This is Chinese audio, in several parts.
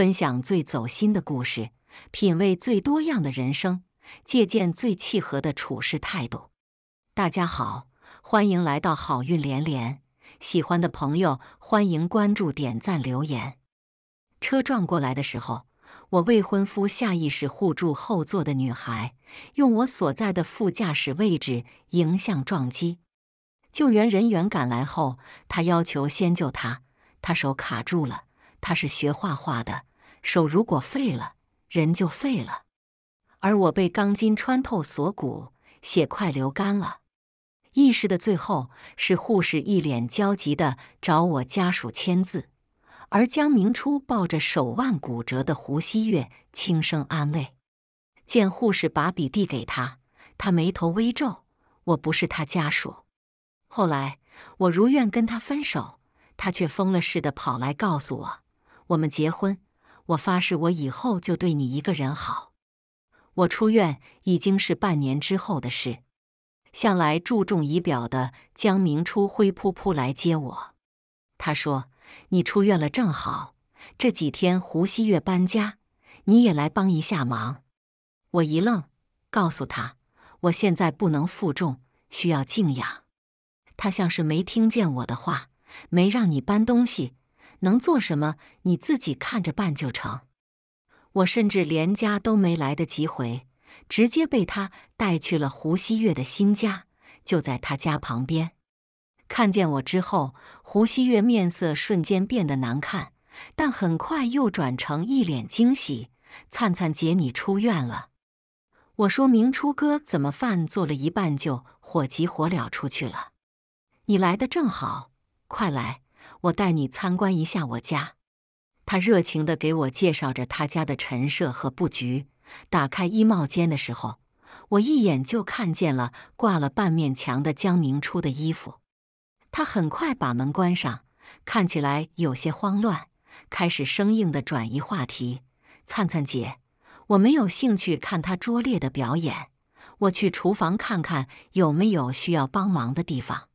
分享最走心的故事，品味最多样的人生，借鉴最契合的处事态度。大家好，欢迎来到好运连连。喜欢的朋友欢迎关注、点赞、留言。车撞过来的时候，我未婚夫下意识护住后座的女孩，用我所在的副驾驶位置迎向撞击。救援人员赶来后，他要求先救他，他手卡住了。他是学画画的。手如果废了，人就废了。而我被钢筋穿透锁骨，血快流干了。意识的最后是护士一脸焦急的找我家属签字，而江明初抱着手腕骨折的胡希月轻声安慰。见护士把笔递给他，他眉头微皱：“我不是他家属。”后来我如愿跟他分手，他却疯了似的跑来告诉我：“我们结婚。”我发誓，我以后就对你一个人好。我出院已经是半年之后的事。向来注重仪表的江明初灰扑扑来接我，他说：“你出院了正好，这几天胡熙月搬家，你也来帮一下忙。”我一愣，告诉他：“我现在不能负重，需要静养。”他像是没听见我的话，没让你搬东西。能做什么，你自己看着办就成。我甚至连家都没来得及回，直接被他带去了胡希月的新家，就在他家旁边。看见我之后，胡希月面色瞬间变得难看，但很快又转成一脸惊喜：“灿灿姐，你出院了。”我说明初哥怎么饭做了一半就火急火燎出去了，你来的正好，快来。我带你参观一下我家。他热情地给我介绍着他家的陈设和布局。打开衣帽间的时候，我一眼就看见了挂了半面墙的江明初的衣服。他很快把门关上，看起来有些慌乱，开始生硬地转移话题。灿灿姐，我没有兴趣看他拙劣的表演。我去厨房看看有没有需要帮忙的地方。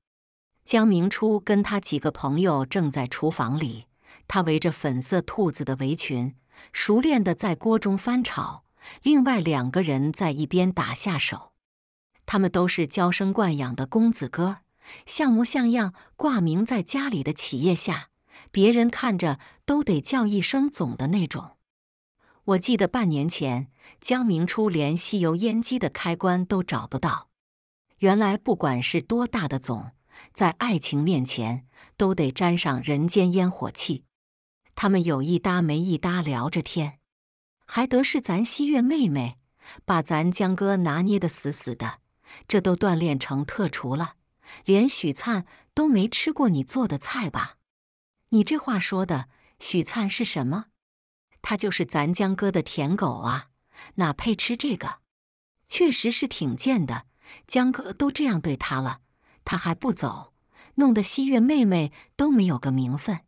江明初跟他几个朋友正在厨房里，他围着粉色兔子的围裙，熟练地在锅中翻炒。另外两个人在一边打下手。他们都是娇生惯养的公子哥，像模像样挂名在家里的企业下，别人看着都得叫一声“总”的那种。我记得半年前，江明初连吸油烟机的开关都找不到。原来，不管是多大的总。在爱情面前，都得沾上人间烟火气。他们有一搭没一搭聊着天，还得是咱西月妹妹把咱江哥拿捏得死死的。这都锻炼成特厨了，连许灿都没吃过你做的菜吧？你这话说的，许灿是什么？他就是咱江哥的舔狗啊，哪配吃这个？确实是挺贱的，江哥都这样对他了。他还不走，弄得西月妹妹都没有个名分。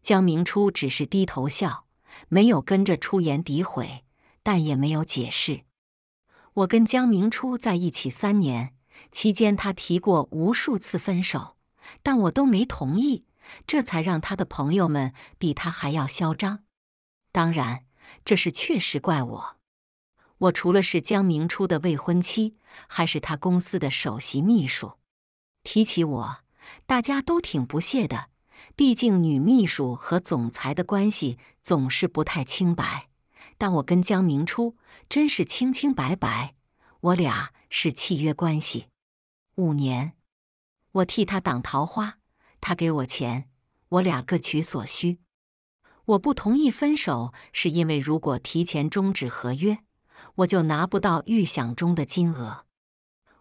江明初只是低头笑，没有跟着出言诋毁，但也没有解释。我跟江明初在一起三年，期间他提过无数次分手，但我都没同意，这才让他的朋友们比他还要嚣张。当然，这事确实怪我。我除了是江明初的未婚妻，还是他公司的首席秘书。提起我，大家都挺不屑的。毕竟女秘书和总裁的关系总是不太清白。但我跟江明初真是清清白白，我俩是契约关系。五年，我替他挡桃花，他给我钱，我俩各取所需。我不同意分手，是因为如果提前终止合约，我就拿不到预想中的金额。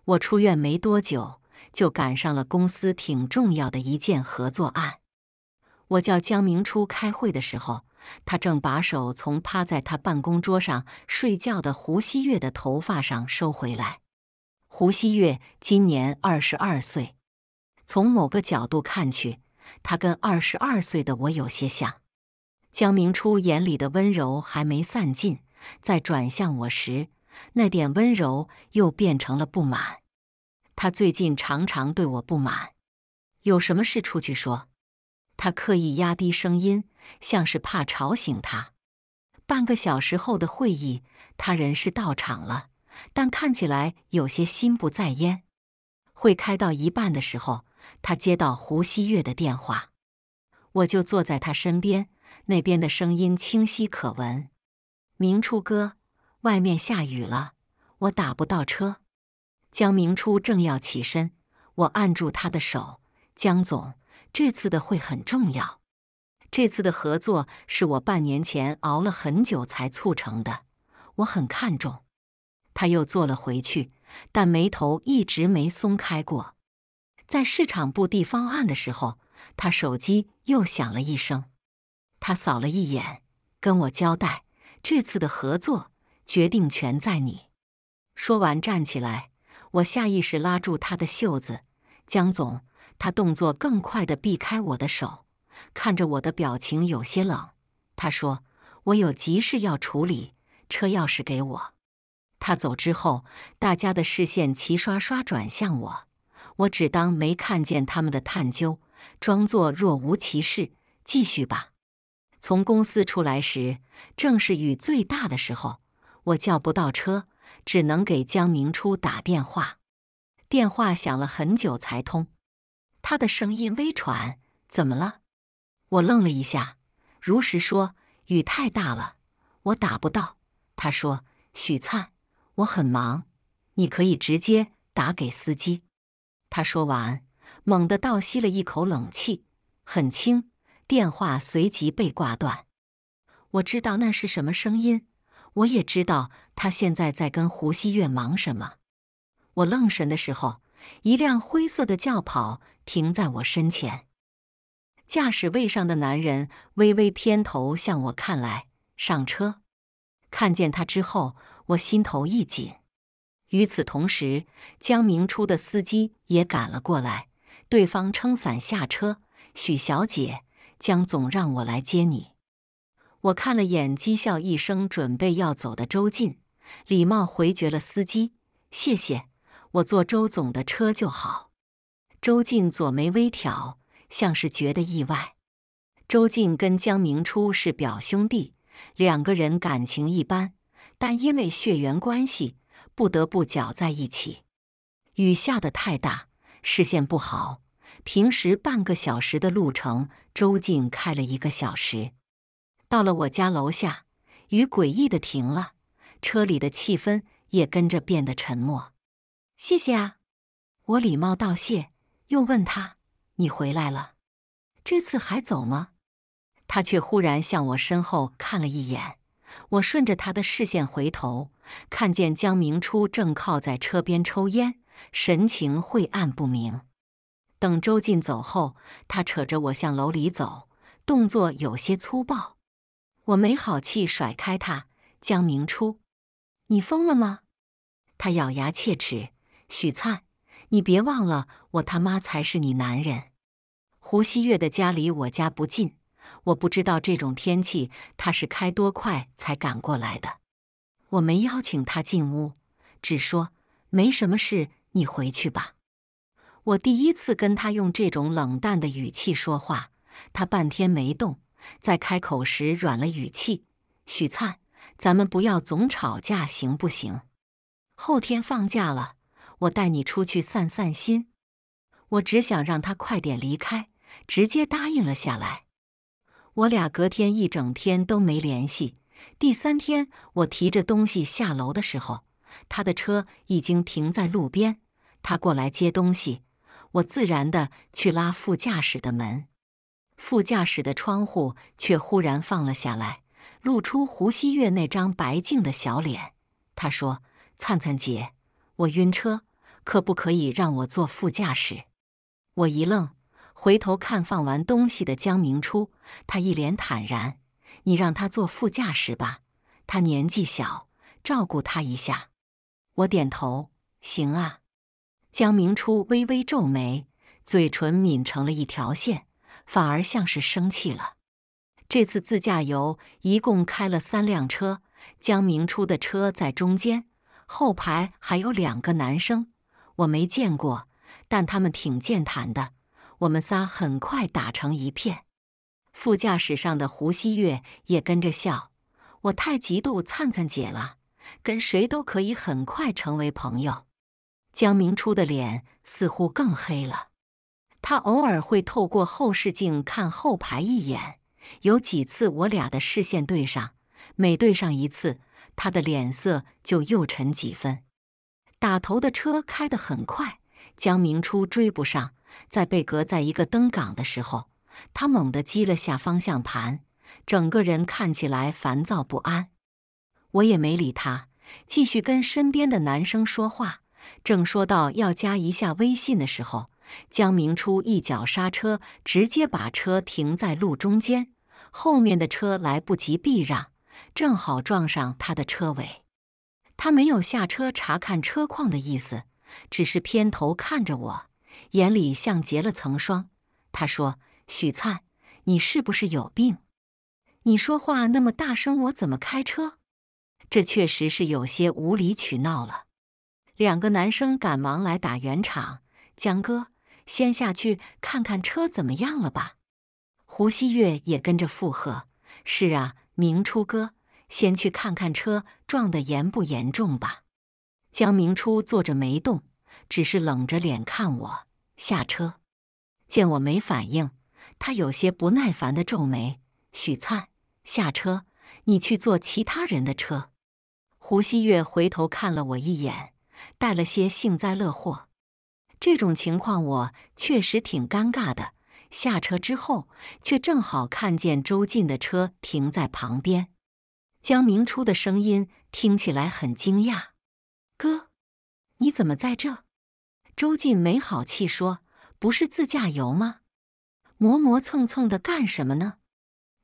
我出院没多久。就赶上了公司挺重要的一件合作案。我叫江明初开会的时候，他正把手从趴在他办公桌上睡觉的胡希月的头发上收回来。胡希月今年二十二岁，从某个角度看去，他跟二十二岁的我有些像。江明初眼里的温柔还没散尽，在转向我时，那点温柔又变成了不满。他最近常常对我不满，有什么事出去说。他刻意压低声音，像是怕吵醒他。半个小时后的会议，他人是到场了，但看起来有些心不在焉。会开到一半的时候，他接到胡曦月的电话，我就坐在他身边，那边的声音清晰可闻。明初哥，外面下雨了，我打不到车。江明初正要起身，我按住他的手。江总，这次的会很重要，这次的合作是我半年前熬了很久才促成的，我很看重。他又坐了回去，但眉头一直没松开过。在市场部递方案的时候，他手机又响了一声。他扫了一眼，跟我交代：“这次的合作决定权在你。”说完，站起来。我下意识拉住他的袖子，江总，他动作更快地避开我的手，看着我的表情有些冷。他说：“我有急事要处理，车钥匙给我。”他走之后，大家的视线齐刷刷转向我，我只当没看见他们的探究，装作若无其事，继续吧。从公司出来时，正是雨最大的时候，我叫不到车。只能给江明初打电话，电话响了很久才通。他的声音微喘，怎么了？我愣了一下，如实说：雨太大了，我打不到。他说：“许灿，我很忙，你可以直接打给司机。”他说完，猛地倒吸了一口冷气，很轻。电话随即被挂断。我知道那是什么声音。我也知道他现在在跟胡熙月忙什么。我愣神的时候，一辆灰色的轿跑停在我身前，驾驶位上的男人微微偏头向我看来。上车，看见他之后，我心头一紧。与此同时，江明初的司机也赶了过来，对方撑伞下车：“许小姐，江总让我来接你。”我看了眼，讥笑一声，准备要走的周进，礼貌回绝了司机：“谢谢，我坐周总的车就好。”周进左眉微挑，像是觉得意外。周进跟江明初是表兄弟，两个人感情一般，但因为血缘关系，不得不搅在一起。雨下的太大，视线不好，平时半个小时的路程，周进开了一个小时。到了我家楼下，雨诡异的停了，车里的气氛也跟着变得沉默。谢谢啊，我礼貌道谢，又问他：“你回来了，这次还走吗？”他却忽然向我身后看了一眼，我顺着他的视线回头，看见江明初正靠在车边抽烟，神情晦暗不明。等周进走后，他扯着我向楼里走，动作有些粗暴。我没好气甩开他，江明初，你疯了吗？他咬牙切齿，许灿，你别忘了，我他妈才是你男人。胡希月的家离我家不近，我不知道这种天气他是开多快才赶过来的。我没邀请他进屋，只说没什么事，你回去吧。我第一次跟他用这种冷淡的语气说话，他半天没动。在开口时软了语气：“许灿，咱们不要总吵架，行不行？后天放假了，我带你出去散散心。”我只想让他快点离开，直接答应了下来。我俩隔天一整天都没联系。第三天，我提着东西下楼的时候，他的车已经停在路边，他过来接东西，我自然的去拉副驾驶的门。副驾驶的窗户却忽然放了下来，露出胡曦月那张白净的小脸。她说：“灿灿姐，我晕车，可不可以让我坐副驾驶？”我一愣，回头看放完东西的江明初，他一脸坦然：“你让他坐副驾驶吧，他年纪小，照顾他一下。”我点头：“行啊。”江明初微微皱眉，嘴唇抿成了一条线。反而像是生气了。这次自驾游一共开了三辆车，江明初的车在中间，后排还有两个男生，我没见过，但他们挺健谈的，我们仨很快打成一片。副驾驶上的胡希月也跟着笑，我太嫉妒灿灿姐了，跟谁都可以很快成为朋友。江明初的脸似乎更黑了。他偶尔会透过后视镜看后排一眼，有几次我俩的视线对上，每对上一次，他的脸色就又沉几分。打头的车开得很快，江明初追不上，在被隔在一个灯岗的时候，他猛地击了下方向盘，整个人看起来烦躁不安。我也没理他，继续跟身边的男生说话，正说到要加一下微信的时候。江明初一脚刹车，直接把车停在路中间，后面的车来不及避让，正好撞上他的车尾。他没有下车查看车况的意思，只是偏头看着我，眼里像结了层霜。他说：“许灿，你是不是有病？你说话那么大声，我怎么开车？”这确实是有些无理取闹了。两个男生赶忙来打圆场。江哥，先下去看看车怎么样了吧？胡希月也跟着附和：“是啊，明初哥，先去看看车撞的严不严重吧。”江明初坐着没动，只是冷着脸看我下车。见我没反应，他有些不耐烦的皱眉：“许灿，下车，你去坐其他人的车。”胡希月回头看了我一眼，带了些幸灾乐祸。这种情况我确实挺尴尬的。下车之后，却正好看见周进的车停在旁边。江明初的声音听起来很惊讶：“哥，你怎么在这？”周进没好气说：“不是自驾游吗？磨磨蹭蹭的干什么呢？”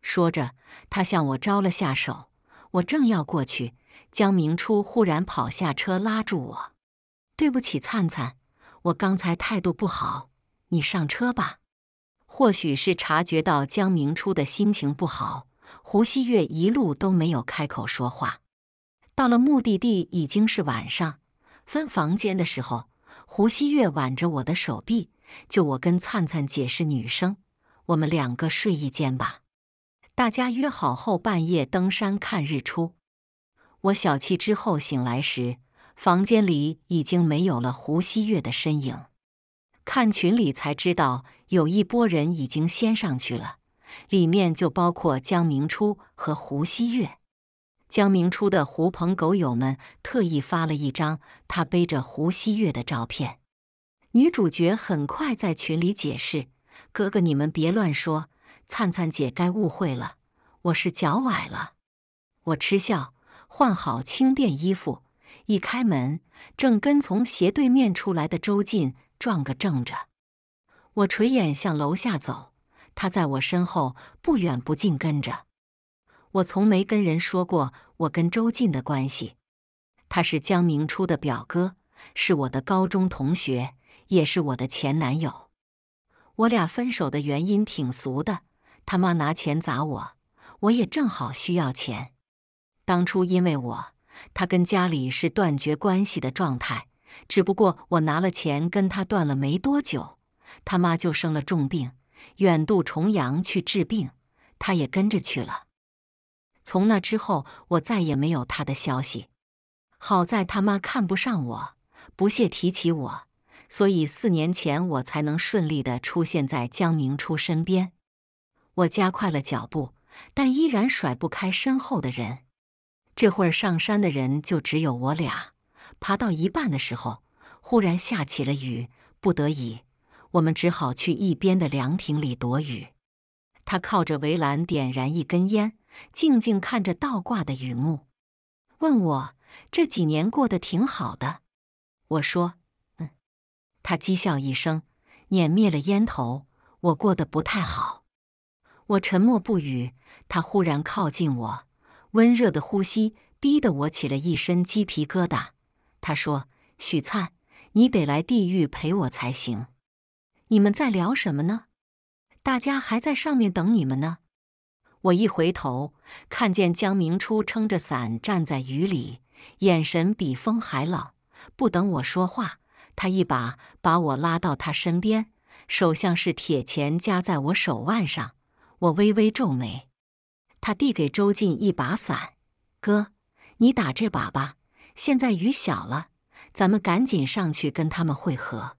说着，他向我招了下手。我正要过去，江明初忽然跑下车拉住我：“对不起，灿灿。”我刚才态度不好，你上车吧。或许是察觉到江明初的心情不好，胡熙月一路都没有开口说话。到了目的地已经是晚上，分房间的时候，胡熙月挽着我的手臂，就我跟灿灿解释女生，我们两个睡一间吧。大家约好后半夜登山看日出。我小憩之后醒来时。房间里已经没有了胡熙月的身影，看群里才知道有一波人已经先上去了，里面就包括江明初和胡熙月。江明初的狐朋狗友们特意发了一张他背着胡熙月的照片。女主角很快在群里解释：“哥哥，你们别乱说，灿灿姐该误会了，我是脚崴了。”我嗤笑，换好轻便衣服。一开门，正跟从斜对面出来的周进撞个正着。我垂眼向楼下走，他在我身后不远不近跟着。我从没跟人说过我跟周进的关系，他是江明初的表哥，是我的高中同学，也是我的前男友。我俩分手的原因挺俗的，他妈拿钱砸我，我也正好需要钱。当初因为我。他跟家里是断绝关系的状态，只不过我拿了钱跟他断了没多久，他妈就生了重病，远渡重洋去治病，他也跟着去了。从那之后，我再也没有他的消息。好在他妈看不上我，不屑提起我，所以四年前我才能顺利的出现在江明初身边。我加快了脚步，但依然甩不开身后的人。这会上山的人就只有我俩。爬到一半的时候，忽然下起了雨，不得已，我们只好去一边的凉亭里躲雨。他靠着围栏，点燃一根烟，静静看着倒挂的雨幕，问我这几年过得挺好的。我说：“嗯。”他讥笑一声，碾灭了烟头。我过得不太好。我沉默不语。他忽然靠近我。温热的呼吸逼得我起了一身鸡皮疙瘩。他说：“许灿，你得来地狱陪我才行。”你们在聊什么呢？大家还在上面等你们呢。我一回头，看见江明初撑着伞站在雨里，眼神比风还冷。不等我说话，他一把把我拉到他身边，手像是铁钳夹在我手腕上。我微微皱眉。他递给周进一把伞，哥，你打这把吧。现在雨小了，咱们赶紧上去跟他们会合。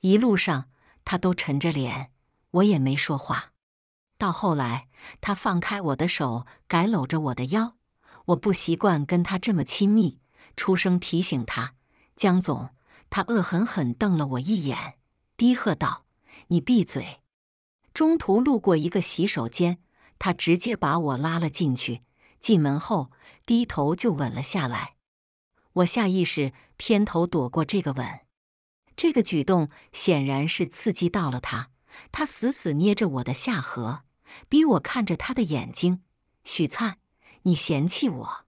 一路上他都沉着脸，我也没说话。到后来他放开我的手，改搂着我的腰。我不习惯跟他这么亲密，出声提醒他：“江总。”他恶狠狠瞪了我一眼，低喝道：“你闭嘴！”中途路过一个洗手间。他直接把我拉了进去，进门后低头就吻了下来。我下意识偏头躲过这个吻，这个举动显然是刺激到了他。他死死捏着我的下颌，逼我看着他的眼睛。许灿，你嫌弃我？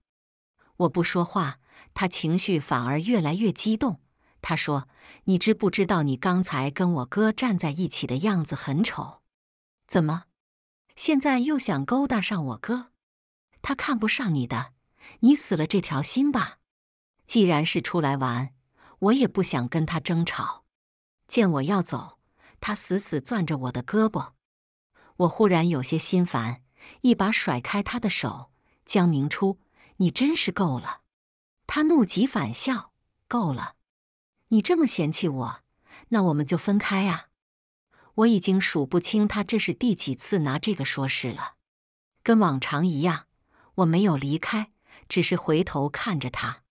我不说话，他情绪反而越来越激动。他说：“你知不知道，你刚才跟我哥站在一起的样子很丑？怎么？”现在又想勾搭上我哥，他看不上你的，你死了这条心吧。既然是出来玩，我也不想跟他争吵。见我要走，他死死攥着我的胳膊。我忽然有些心烦，一把甩开他的手。江明初，你真是够了！他怒极反笑：“够了，你这么嫌弃我，那我们就分开啊。”我已经数不清他这是第几次拿这个说事了，跟往常一样，我没有离开，只是回头看着他。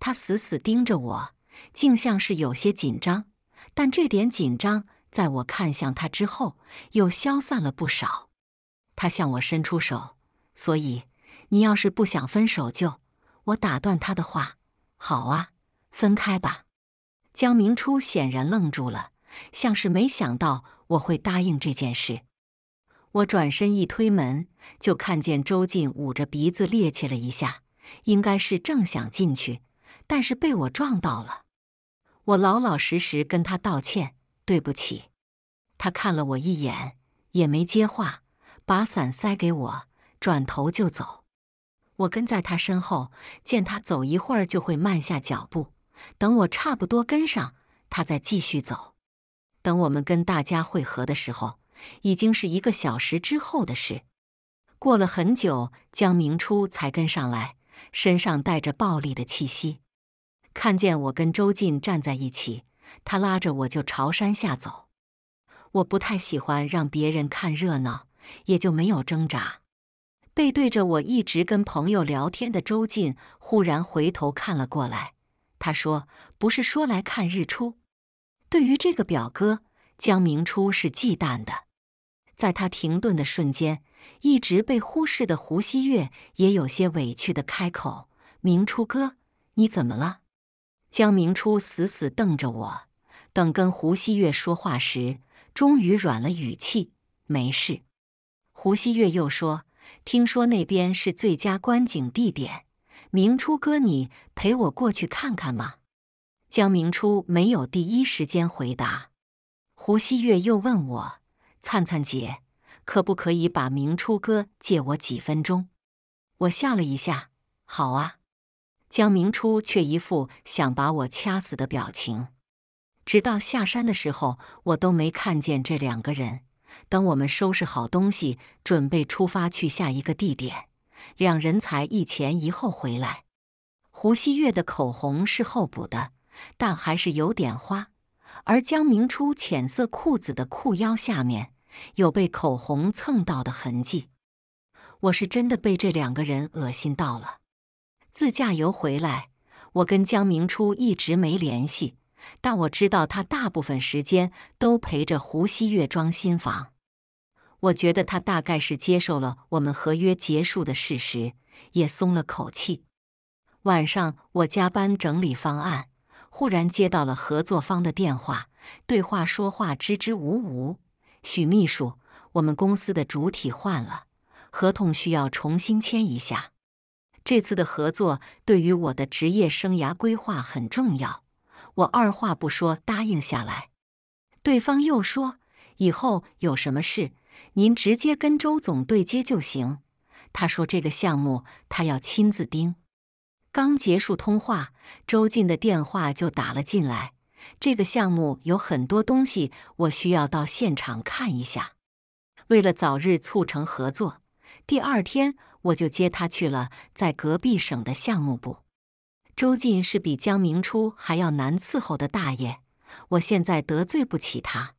他死死盯着我，竟像是有些紧张，但这点紧张在我看向他之后又消散了不少。他向我伸出手，所以你要是不想分手，就我打断他的话。好啊，分开吧。江明初显然愣住了。像是没想到我会答应这件事，我转身一推门，就看见周进捂着鼻子趔趄了一下，应该是正想进去，但是被我撞到了。我老老实实跟他道歉：“对不起。”他看了我一眼，也没接话，把伞塞给我，转头就走。我跟在他身后，见他走一会儿就会慢下脚步，等我差不多跟上，他再继续走。等我们跟大家汇合的时候，已经是一个小时之后的事。过了很久，江明初才跟上来，身上带着暴力的气息。看见我跟周进站在一起，他拉着我就朝山下走。我不太喜欢让别人看热闹，也就没有挣扎。背对着我一直跟朋友聊天的周进，忽然回头看了过来。他说：“不是说来看日出？”对于这个表哥，江明初是忌惮的。在他停顿的瞬间，一直被忽视的胡希月也有些委屈的开口：“明初哥，你怎么了？”江明初死死瞪着我，等跟胡希月说话时，终于软了语气：“没事。”胡希月又说：“听说那边是最佳观景地点，明初哥，你陪我过去看看吗？”江明初没有第一时间回答，胡希月又问我：“灿灿姐，可不可以把明初哥借我几分钟？”我笑了一下：“好啊。”江明初却一副想把我掐死的表情。直到下山的时候，我都没看见这两个人。等我们收拾好东西，准备出发去下一个地点，两人才一前一后回来。胡希月的口红是后补的。但还是有点花，而江明初浅色裤子的裤腰下面有被口红蹭到的痕迹。我是真的被这两个人恶心到了。自驾游回来，我跟江明初一直没联系，但我知道他大部分时间都陪着胡熙月装新房。我觉得他大概是接受了我们合约结束的事实，也松了口气。晚上我加班整理方案。忽然接到了合作方的电话，对话说话支支吾吾。许秘书，我们公司的主体换了，合同需要重新签一下。这次的合作对于我的职业生涯规划很重要，我二话不说答应下来。对方又说，以后有什么事，您直接跟周总对接就行。他说这个项目他要亲自盯。刚结束通话，周进的电话就打了进来。这个项目有很多东西，我需要到现场看一下。为了早日促成合作，第二天我就接他去了在隔壁省的项目部。周进是比江明初还要难伺候的大爷，我现在得罪不起他。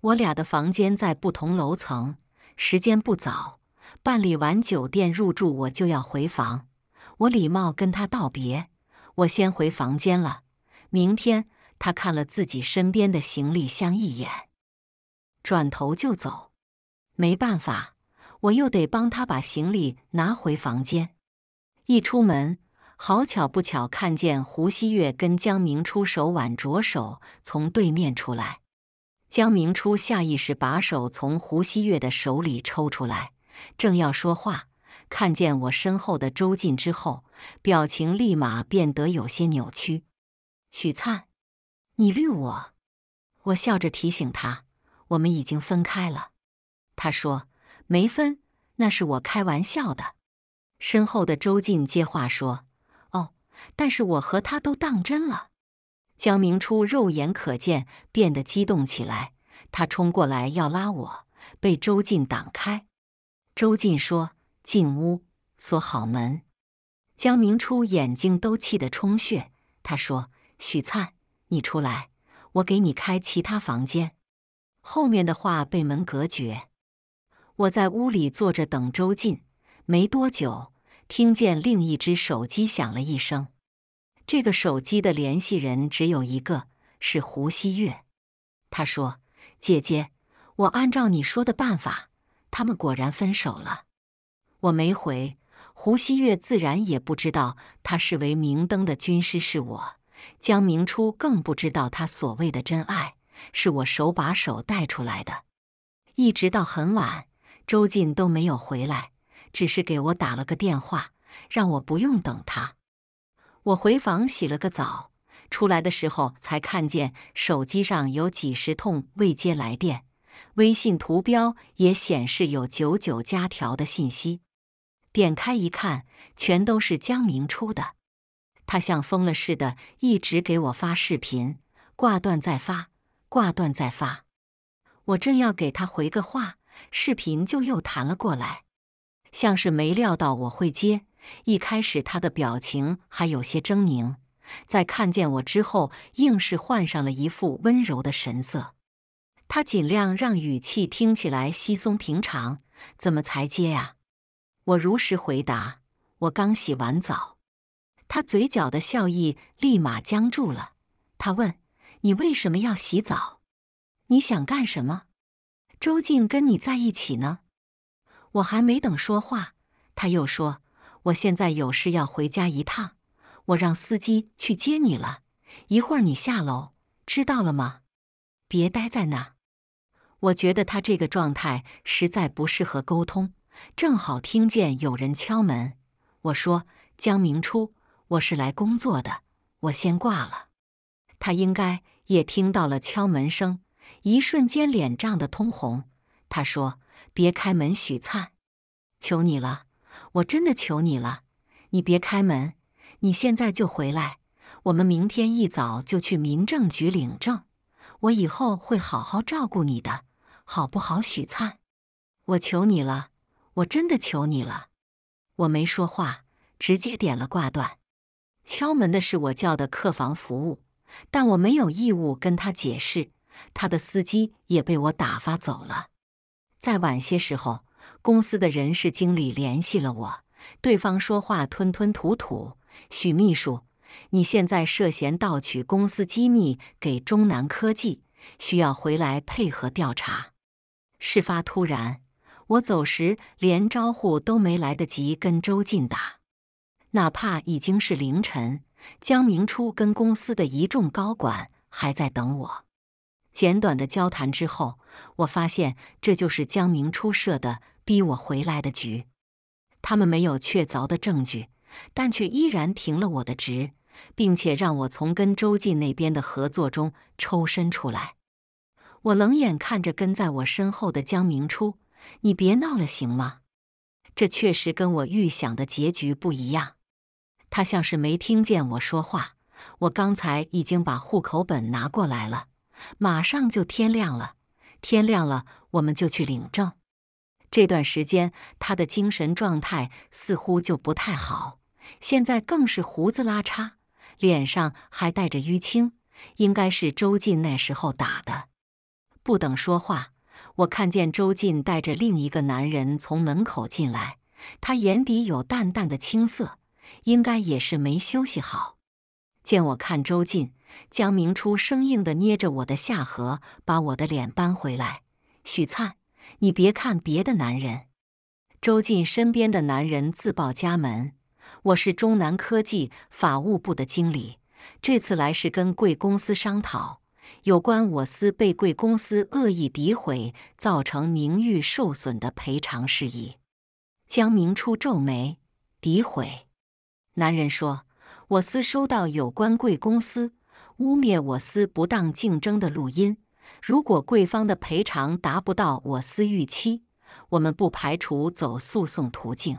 我俩的房间在不同楼层，时间不早，办理完酒店入住，我就要回房。我礼貌跟他道别，我先回房间了。明天他看了自己身边的行李箱一眼，转头就走。没办法，我又得帮他把行李拿回房间。一出门，好巧不巧，看见胡熙月跟江明初手挽着手从对面出来。江明初下意识把手从胡熙月的手里抽出来，正要说话。看见我身后的周进之后，表情立马变得有些扭曲。许灿，你绿我？我笑着提醒他：“我们已经分开了。”他说：“没分，那是我开玩笑的。”身后的周进接话：“说哦，但是我和他都当真了。”江明初肉眼可见变得激动起来，他冲过来要拉我，被周进挡开。周进说。进屋，锁好门。江明初眼睛都气得充血。他说：“许灿，你出来，我给你开其他房间。”后面的话被门隔绝。我在屋里坐着等周进，没多久，听见另一只手机响了一声。这个手机的联系人只有一个是胡希月。他说：“姐姐，我按照你说的办法，他们果然分手了。”我没回，胡锡月自然也不知道他视为明灯的军师是我，江明初更不知道他所谓的真爱是我手把手带出来的。一直到很晚，周进都没有回来，只是给我打了个电话，让我不用等他。我回房洗了个澡，出来的时候才看见手机上有几十通未接来电，微信图标也显示有九九加条的信息。点开一看，全都是江明出的。他像疯了似的，一直给我发视频，挂断再发，挂断再发。我正要给他回个话，视频就又弹了过来，像是没料到我会接。一开始他的表情还有些狰狞，在看见我之后，硬是换上了一副温柔的神色。他尽量让语气听起来稀松平常，怎么才接呀？我如实回答：“我刚洗完澡。”他嘴角的笑意立马僵住了。他问：“你为什么要洗澡？你想干什么？”周静跟你在一起呢。我还没等说话，他又说：“我现在有事要回家一趟，我让司机去接你了。一会儿你下楼，知道了吗？别待在那。”我觉得他这个状态实在不适合沟通。正好听见有人敲门，我说：“江明初，我是来工作的，我先挂了。”他应该也听到了敲门声，一瞬间脸涨得通红。他说：“别开门，许灿，求你了，我真的求你了，你别开门，你现在就回来，我们明天一早就去民政局领证，我以后会好好照顾你的，好不好，许灿？我求你了。”我真的求你了，我没说话，直接点了挂断。敲门的是我叫的客房服务，但我没有义务跟他解释。他的司机也被我打发走了。在晚些时候，公司的人事经理联系了我，对方说话吞吞吐吐：“许秘书，你现在涉嫌盗取公司机密给中南科技，需要回来配合调查。”事发突然。我走时连招呼都没来得及跟周进打，哪怕已经是凌晨，江明初跟公司的一众高管还在等我。简短的交谈之后，我发现这就是江明初设的逼我回来的局。他们没有确凿的证据，但却依然停了我的职，并且让我从跟周进那边的合作中抽身出来。我冷眼看着跟在我身后的江明初。你别闹了，行吗？这确实跟我预想的结局不一样。他像是没听见我说话。我刚才已经把户口本拿过来了。马上就天亮了，天亮了，我们就去领证。这段时间他的精神状态似乎就不太好，现在更是胡子拉碴，脸上还带着淤青，应该是周进那时候打的。不等说话。我看见周进带着另一个男人从门口进来，他眼底有淡淡的青色，应该也是没休息好。见我看周进，江明初生硬地捏着我的下颌，把我的脸扳回来。许灿，你别看别的男人。周进身边的男人自报家门：“我是中南科技法务部的经理，这次来是跟贵公司商讨。”有关我司被贵公司恶意诋毁造成名誉受损的赔偿事宜，江明初皱眉。诋毁？男人说：“我司收到有关贵公司污蔑我司不当竞争的录音，如果贵方的赔偿达不到我司预期，我们不排除走诉讼途径。”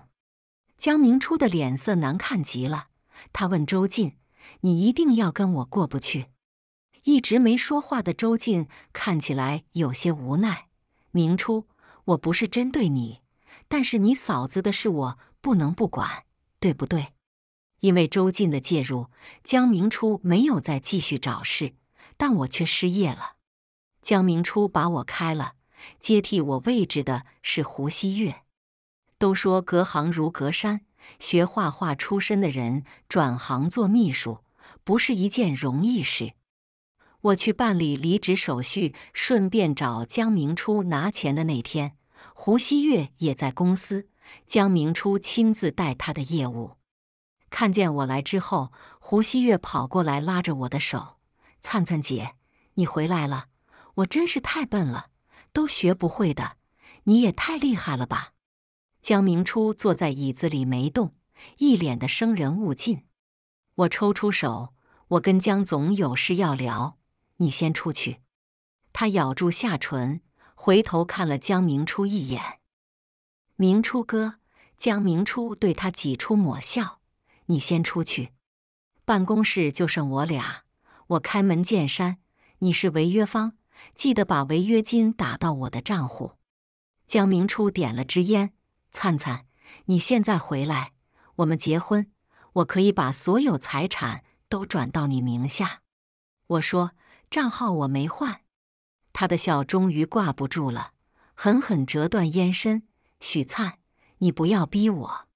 江明初的脸色难看极了。他问周进：“你一定要跟我过不去？”一直没说话的周静看起来有些无奈。明初，我不是针对你，但是你嫂子的事我不能不管，对不对？因为周进的介入，江明初没有再继续找事，但我却失业了。江明初把我开了，接替我位置的是胡熙月。都说隔行如隔山，学画画出身的人转行做秘书，不是一件容易事。我去办理离职手续，顺便找江明初拿钱的那天，胡熙月也在公司。江明初亲自带他的业务，看见我来之后，胡熙月跑过来拉着我的手：“灿灿姐，你回来了！我真是太笨了，都学不会的。你也太厉害了吧！”江明初坐在椅子里没动，一脸的生人勿近。我抽出手，我跟江总有事要聊。你先出去。他咬住下唇，回头看了江明初一眼。明初哥，江明初对他挤出抹笑：“你先出去，办公室就剩我俩。我开门见山，你是违约方，记得把违约金打到我的账户。”江明初点了支烟：“灿灿，你现在回来，我们结婚。我可以把所有财产都转到你名下。”我说。账号我没换，他的笑终于挂不住了，狠狠折断烟身。许灿，你不要逼我！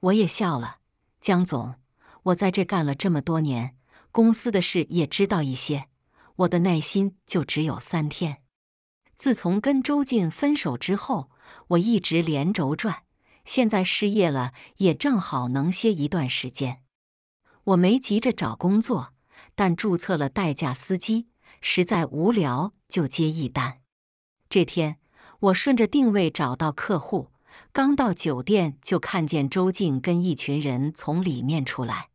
我也笑了。江总，我在这干了这么多年，公司的事也知道一些，我的耐心就只有三天。自从跟周进分手之后，我一直连轴转，现在失业了，也正好能歇一段时间。我没急着找工作，但注册了代驾司机。实在无聊，就接一单。这天，我顺着定位找到客户，刚到酒店就看见周静跟一群人从里面出来。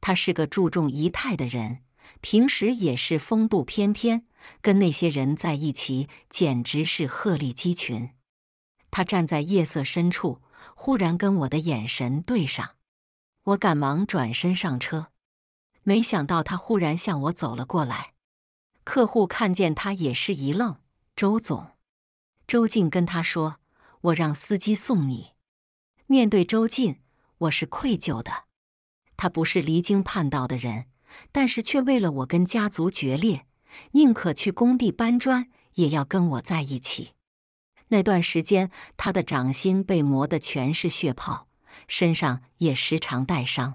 他是个注重仪态的人，平时也是风度翩翩，跟那些人在一起简直是鹤立鸡群。他站在夜色深处，忽然跟我的眼神对上，我赶忙转身上车，没想到他忽然向我走了过来。客户看见他也是一愣。周总，周静跟他说：“我让司机送你。”面对周静，我是愧疚的。他不是离经叛道的人，但是却为了我跟家族决裂，宁可去工地搬砖也要跟我在一起。那段时间，他的掌心被磨得全是血泡，身上也时常带伤。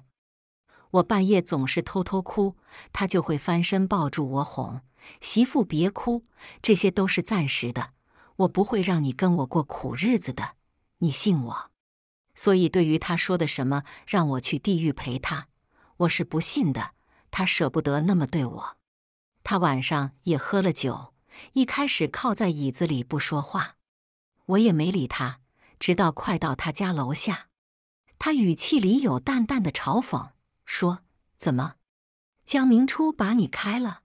我半夜总是偷偷哭，他就会翻身抱住我哄。媳妇，别哭，这些都是暂时的，我不会让你跟我过苦日子的，你信我。所以，对于他说的什么让我去地狱陪他，我是不信的。他舍不得那么对我。他晚上也喝了酒，一开始靠在椅子里不说话，我也没理他。直到快到他家楼下，他语气里有淡淡的嘲讽，说：“怎么，江明初把你开了？”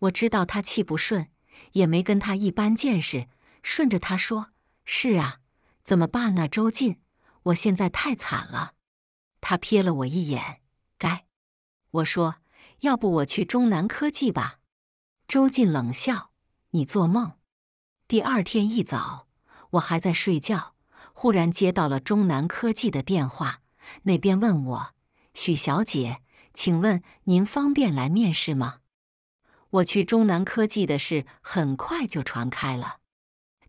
我知道他气不顺，也没跟他一般见识，顺着他说：“是啊，怎么办呢？”周进，我现在太惨了。他瞥了我一眼，该。我说：“要不我去中南科技吧？”周进冷笑：“你做梦！”第二天一早，我还在睡觉，忽然接到了中南科技的电话，那边问我：“许小姐，请问您方便来面试吗？”我去中南科技的事很快就传开了。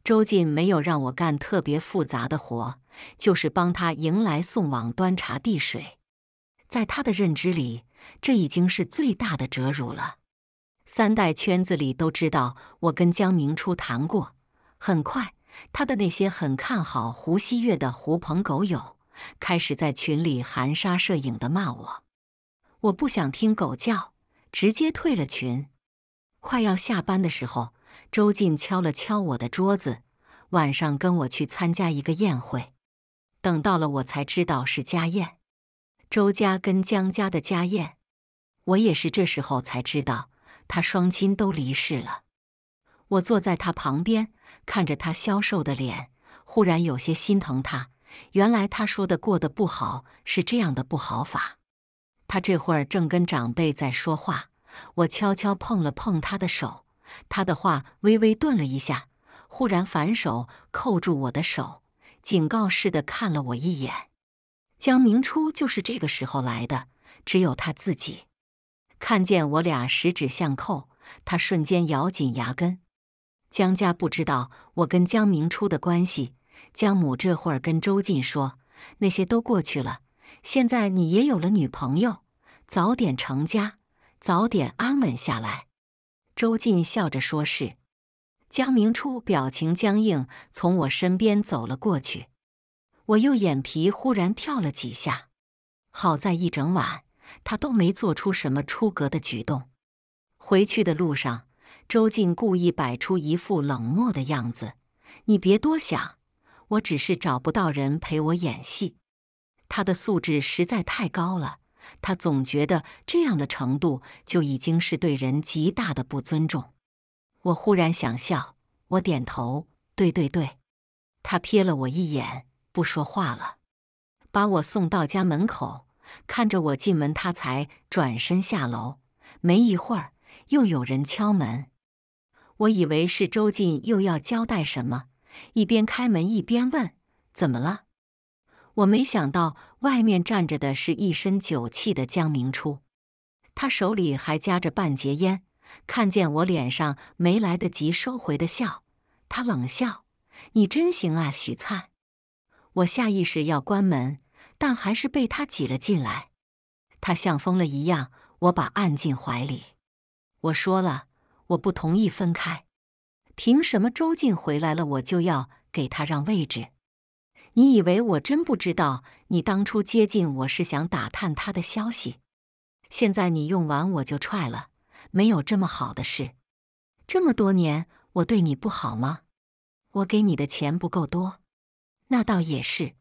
周进没有让我干特别复杂的活，就是帮他迎来送往、端茶递水。在他的认知里，这已经是最大的折辱了。三代圈子里都知道我跟江明初谈过。很快，他的那些很看好胡曦月的狐朋狗友开始在群里含沙射影的骂我。我不想听狗叫，直接退了群。快要下班的时候，周进敲了敲我的桌子，晚上跟我去参加一个宴会。等到了，我才知道是家宴，周家跟江家的家宴。我也是这时候才知道，他双亲都离世了。我坐在他旁边，看着他消瘦的脸，忽然有些心疼他。原来他说的过得不好是这样的不好法。他这会儿正跟长辈在说话。我悄悄碰了碰他的手，他的话微微顿了一下，忽然反手扣住我的手，警告似的看了我一眼。江明初就是这个时候来的，只有他自己看见我俩十指相扣，他瞬间咬紧牙根。江家不知道我跟江明初的关系，江母这会儿跟周进说：“那些都过去了，现在你也有了女朋友，早点成家。”早点安稳下来，周进笑着说是。江明初表情僵硬，从我身边走了过去。我右眼皮忽然跳了几下，好在一整晚他都没做出什么出格的举动。回去的路上，周进故意摆出一副冷漠的样子：“你别多想，我只是找不到人陪我演戏。”他的素质实在太高了。他总觉得这样的程度就已经是对人极大的不尊重。我忽然想笑，我点头，对对对。他瞥了我一眼，不说话了，把我送到家门口，看着我进门，他才转身下楼。没一会儿，又有人敲门，我以为是周进又要交代什么，一边开门一边问：“怎么了？”我没想到外面站着的是一身酒气的江明初，他手里还夹着半截烟，看见我脸上没来得及收回的笑，他冷笑：“你真行啊，许灿。”我下意识要关门，但还是被他挤了进来。他像疯了一样，我把按进怀里。我说了，我不同意分开。凭什么周静回来了我就要给他让位置？你以为我真不知道你当初接近我是想打探他的消息？现在你用完我就踹了，没有这么好的事。这么多年我对你不好吗？我给你的钱不够多？那倒也是。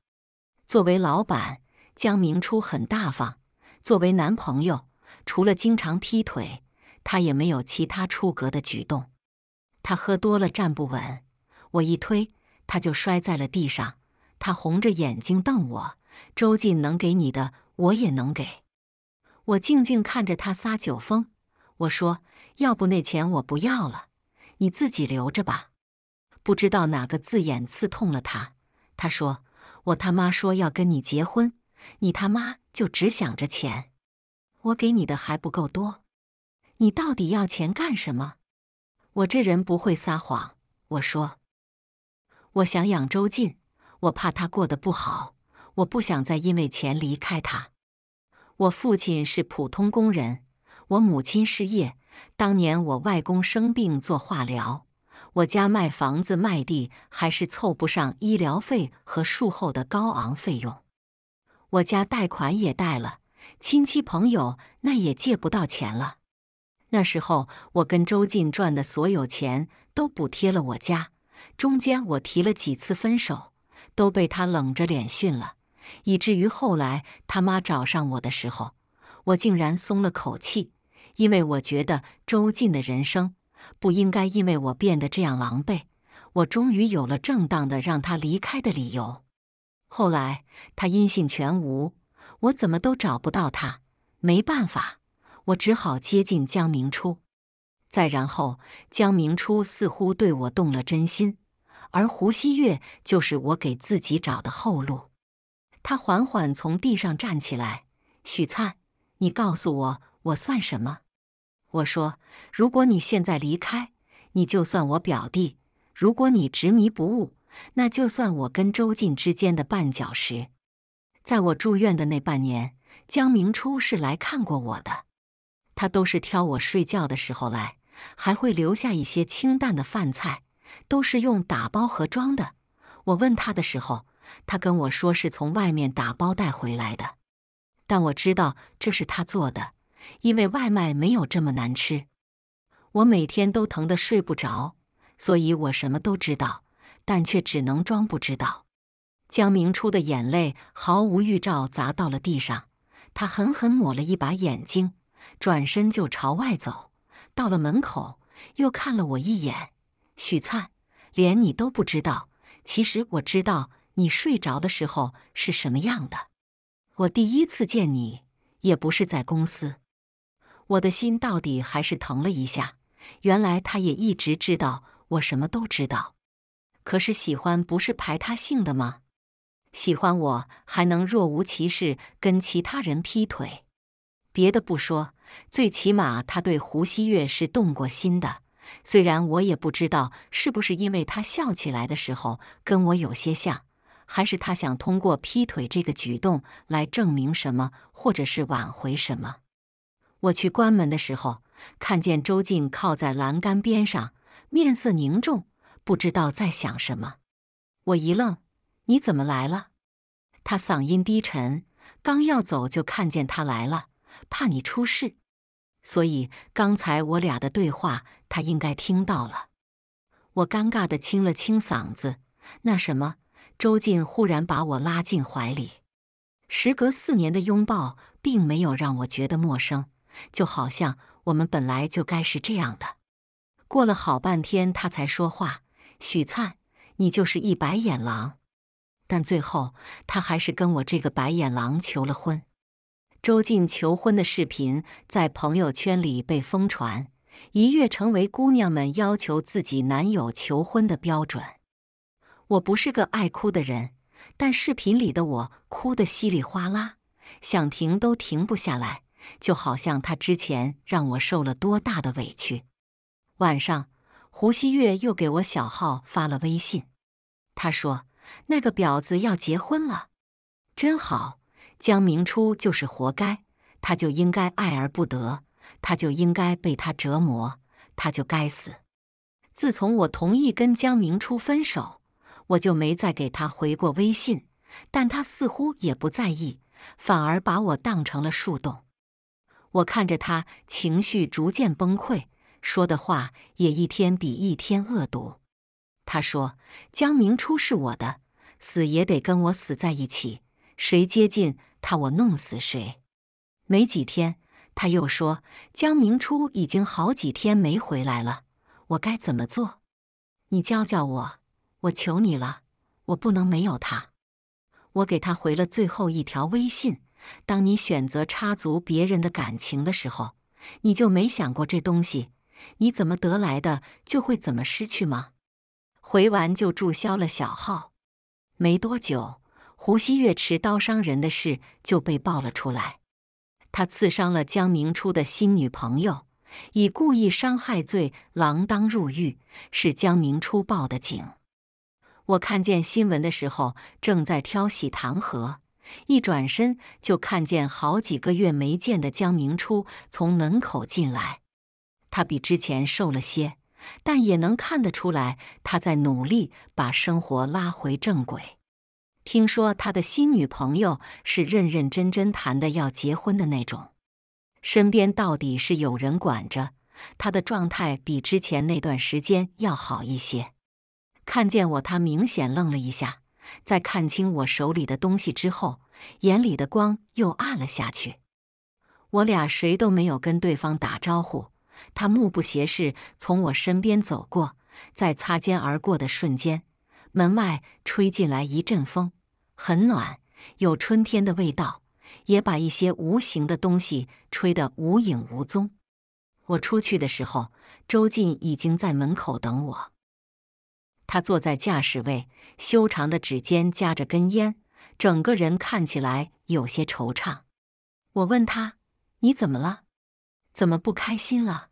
作为老板，江明初很大方；作为男朋友，除了经常踢腿，他也没有其他出格的举动。他喝多了站不稳，我一推他就摔在了地上。他红着眼睛瞪我，周进能给你的，我也能给。我静静看着他撒酒疯，我说：“要不那钱我不要了，你自己留着吧。”不知道哪个字眼刺痛了他，他说：“我他妈说要跟你结婚，你他妈就只想着钱，我给你的还不够多，你到底要钱干什么？”我这人不会撒谎，我说：“我想养周进。”我怕他过得不好，我不想再因为钱离开他。我父亲是普通工人，我母亲失业。当年我外公生病做化疗，我家卖房子卖地还是凑不上医疗费和术后的高昂费用。我家贷款也贷了，亲戚朋友那也借不到钱了。那时候我跟周进赚的所有钱都补贴了我家，中间我提了几次分手。都被他冷着脸训了，以至于后来他妈找上我的时候，我竟然松了口气，因为我觉得周进的人生不应该因为我变得这样狼狈。我终于有了正当的让他离开的理由。后来他音信全无，我怎么都找不到他，没办法，我只好接近江明初。再然后，江明初似乎对我动了真心。而胡希月就是我给自己找的后路。他缓缓从地上站起来。许灿，你告诉我，我算什么？我说：如果你现在离开，你就算我表弟；如果你执迷不悟，那就算我跟周进之间的绊脚石。在我住院的那半年，江明初是来看过我的。他都是挑我睡觉的时候来，还会留下一些清淡的饭菜。都是用打包盒装的。我问他的时候，他跟我说是从外面打包带回来的。但我知道这是他做的，因为外卖没有这么难吃。我每天都疼得睡不着，所以我什么都知道，但却只能装不知道。江明初的眼泪毫无预兆砸到了地上，他狠狠抹了一把眼睛，转身就朝外走。到了门口，又看了我一眼。许灿，连你都不知道。其实我知道你睡着的时候是什么样的。我第一次见你，也不是在公司。我的心到底还是疼了一下。原来他也一直知道我什么都知道。可是喜欢不是排他性的吗？喜欢我还能若无其事跟其他人劈腿？别的不说，最起码他对胡曦月是动过心的。虽然我也不知道是不是因为他笑起来的时候跟我有些像，还是他想通过劈腿这个举动来证明什么，或者是挽回什么。我去关门的时候，看见周静靠在栏杆边上，面色凝重，不知道在想什么。我一愣：“你怎么来了？”他嗓音低沉，刚要走就看见他来了，怕你出事。所以刚才我俩的对话，他应该听到了。我尴尬的清了清嗓子，那什么，周静忽然把我拉进怀里。时隔四年的拥抱，并没有让我觉得陌生，就好像我们本来就该是这样的。过了好半天，他才说话：“许灿，你就是一白眼狼。”但最后，他还是跟我这个白眼狼求了婚。周静求婚的视频在朋友圈里被疯传，一跃成为姑娘们要求自己男友求婚的标准。我不是个爱哭的人，但视频里的我哭得稀里哗啦，想停都停不下来，就好像他之前让我受了多大的委屈。晚上，胡希月又给我小号发了微信，他说：“那个婊子要结婚了，真好。”江明初就是活该，他就应该爱而不得，他就应该被他折磨，他就该死。自从我同意跟江明初分手，我就没再给他回过微信，但他似乎也不在意，反而把我当成了树洞。我看着他情绪逐渐崩溃，说的话也一天比一天恶毒。他说：“江明初是我的，死也得跟我死在一起，谁接近？”他，我弄死谁？没几天，他又说江明初已经好几天没回来了，我该怎么做？你教教我，我求你了，我不能没有他。我给他回了最后一条微信：当你选择插足别人的感情的时候，你就没想过这东西你怎么得来的就会怎么失去吗？回完就注销了小号。没多久。胡锡月持刀伤人的事就被爆了出来，他刺伤了江明初的新女朋友，以故意伤害罪锒铛入狱。是江明初报的警。我看见新闻的时候正在挑喜糖盒，一转身就看见好几个月没见的江明初从门口进来。他比之前瘦了些，但也能看得出来他在努力把生活拉回正轨。听说他的新女朋友是认认真真谈的，要结婚的那种。身边到底是有人管着，他的状态比之前那段时间要好一些。看见我，他明显愣了一下，在看清我手里的东西之后，眼里的光又暗了下去。我俩谁都没有跟对方打招呼，他目不斜视从我身边走过，在擦肩而过的瞬间，门外吹进来一阵风。很暖，有春天的味道，也把一些无形的东西吹得无影无踪。我出去的时候，周进已经在门口等我。他坐在驾驶位，修长的指尖夹着根烟，整个人看起来有些惆怅。我问他：“你怎么了？怎么不开心了？”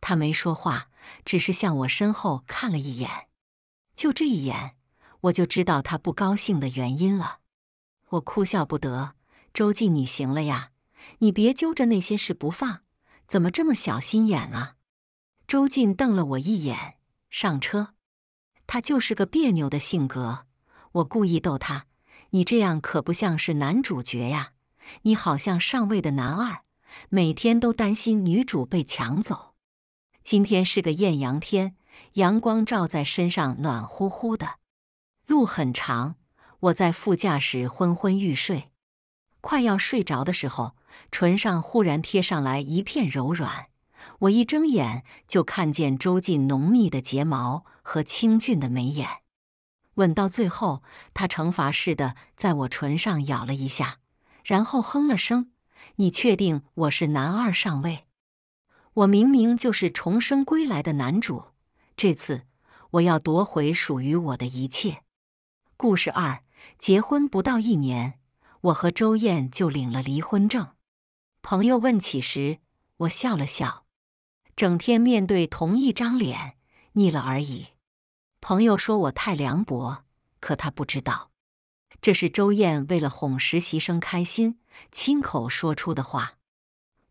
他没说话，只是向我身后看了一眼，就这一眼。我就知道他不高兴的原因了，我哭笑不得。周进，你行了呀，你别揪着那些事不放，怎么这么小心眼啊？周进瞪了我一眼，上车。他就是个别扭的性格，我故意逗他。你这样可不像是男主角呀，你好像上位的男二，每天都担心女主被抢走。今天是个艳阳天，阳光照在身上暖乎乎的。路很长，我在副驾驶昏昏欲睡，快要睡着的时候，唇上忽然贴上来一片柔软。我一睁眼就看见周进浓密的睫毛和清俊的眉眼。吻到最后，他惩罚似的在我唇上咬了一下，然后哼了声：“你确定我是男二上位？我明明就是重生归来的男主，这次我要夺回属于我的一切。”故事二：结婚不到一年，我和周燕就领了离婚证。朋友问起时，我笑了笑，整天面对同一张脸，腻了而已。朋友说我太凉薄，可他不知道，这是周燕为了哄实习生开心，亲口说出的话。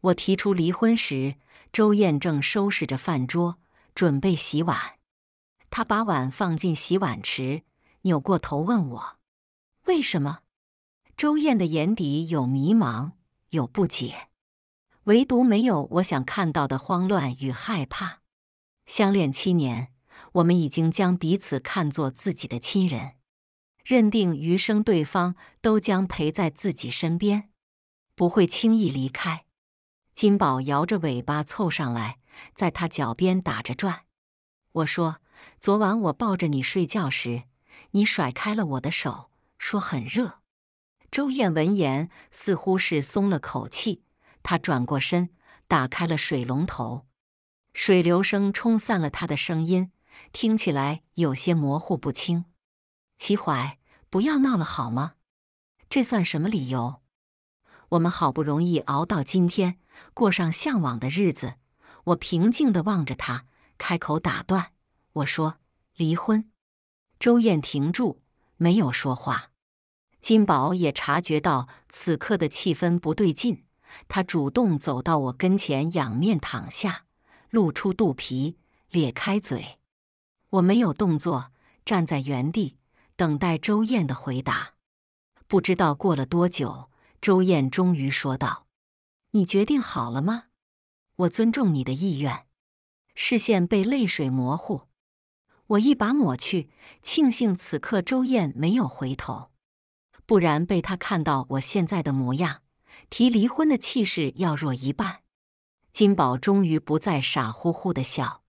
我提出离婚时，周燕正收拾着饭桌，准备洗碗。她把碗放进洗碗池。扭过头问我：“为什么？”周燕的眼底有迷茫，有不解，唯独没有我想看到的慌乱与害怕。相恋七年，我们已经将彼此看作自己的亲人，认定余生对方都将陪在自己身边，不会轻易离开。金宝摇着尾巴凑上来，在他脚边打着转。我说：“昨晚我抱着你睡觉时。”你甩开了我的手，说很热。周燕闻言，似乎是松了口气。她转过身，打开了水龙头，水流声冲散了她的声音，听起来有些模糊不清。齐怀，不要闹了好吗？这算什么理由？我们好不容易熬到今天，过上向往的日子。我平静地望着他，开口打断我说：“离婚。”周燕停住，没有说话。金宝也察觉到此刻的气氛不对劲，他主动走到我跟前，仰面躺下，露出肚皮，咧开嘴。我没有动作，站在原地等待周燕的回答。不知道过了多久，周燕终于说道：“你决定好了吗？我尊重你的意愿。”视线被泪水模糊。我一把抹去，庆幸此刻周燕没有回头，不然被他看到我现在的模样，提离婚的气势要弱一半。金宝终于不再傻乎乎的笑，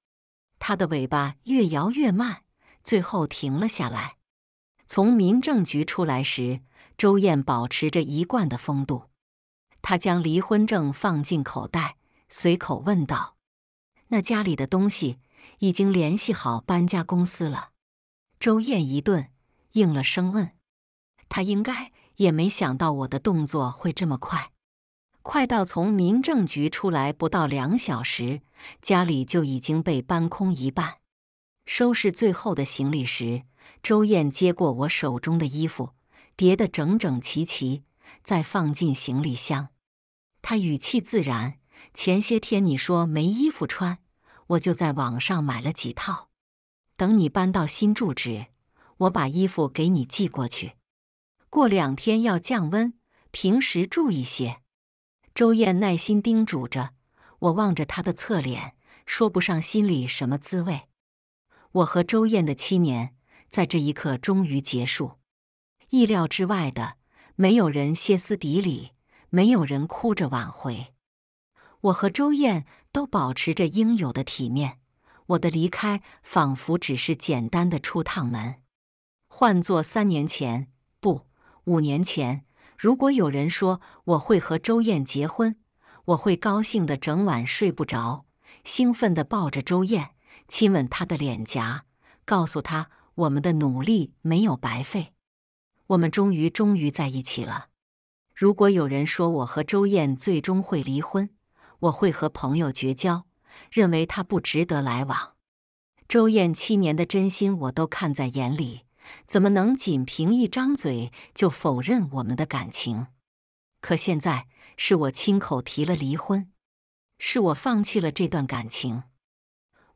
他的尾巴越摇越慢，最后停了下来。从民政局出来时，周燕保持着一贯的风度，她将离婚证放进口袋，随口问道：“那家里的东西？”已经联系好搬家公司了。周燕一顿，应了声问：“他应该也没想到我的动作会这么快，快到从民政局出来不到两小时，家里就已经被搬空一半。收拾最后的行李时，周燕接过我手中的衣服，叠得整整齐齐，再放进行李箱。他语气自然：前些天你说没衣服穿。”我就在网上买了几套，等你搬到新住址，我把衣服给你寄过去。过两天要降温，平时注意些。周燕耐心叮嘱着，我望着她的侧脸，说不上心里什么滋味。我和周燕的七年，在这一刻终于结束。意料之外的，没有人歇斯底里，没有人哭着挽回。我和周燕都保持着应有的体面。我的离开仿佛只是简单的出趟门。换做三年前，不，五年前，如果有人说我会和周燕结婚，我会高兴的整晚睡不着，兴奋的抱着周燕，亲吻她的脸颊，告诉她我们的努力没有白费，我们终于终于在一起了。如果有人说我和周燕最终会离婚，我会和朋友绝交，认为他不值得来往。周燕七年的真心我都看在眼里，怎么能仅凭一张嘴就否认我们的感情？可现在是我亲口提了离婚，是我放弃了这段感情。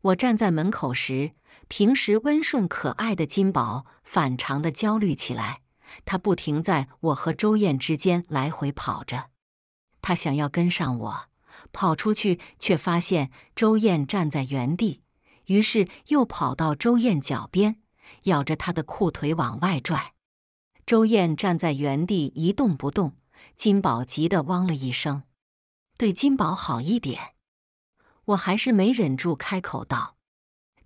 我站在门口时，平时温顺可爱的金宝反常的焦虑起来，他不停在我和周燕之间来回跑着，他想要跟上我。跑出去，却发现周燕站在原地，于是又跑到周燕脚边，咬着她的裤腿往外拽。周燕站在原地一动不动，金宝急得汪了一声。对金宝好一点，我还是没忍住开口道。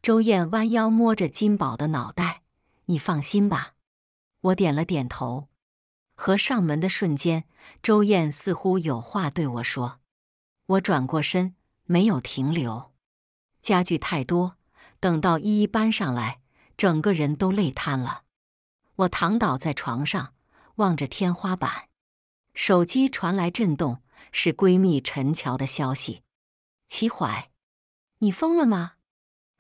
周燕弯腰摸着金宝的脑袋：“你放心吧。”我点了点头。合上门的瞬间，周燕似乎有话对我说。我转过身，没有停留。家具太多，等到一一搬上来，整个人都累瘫了。我躺倒在床上，望着天花板。手机传来震动，是闺蜜陈乔的消息：“齐怀，你疯了吗？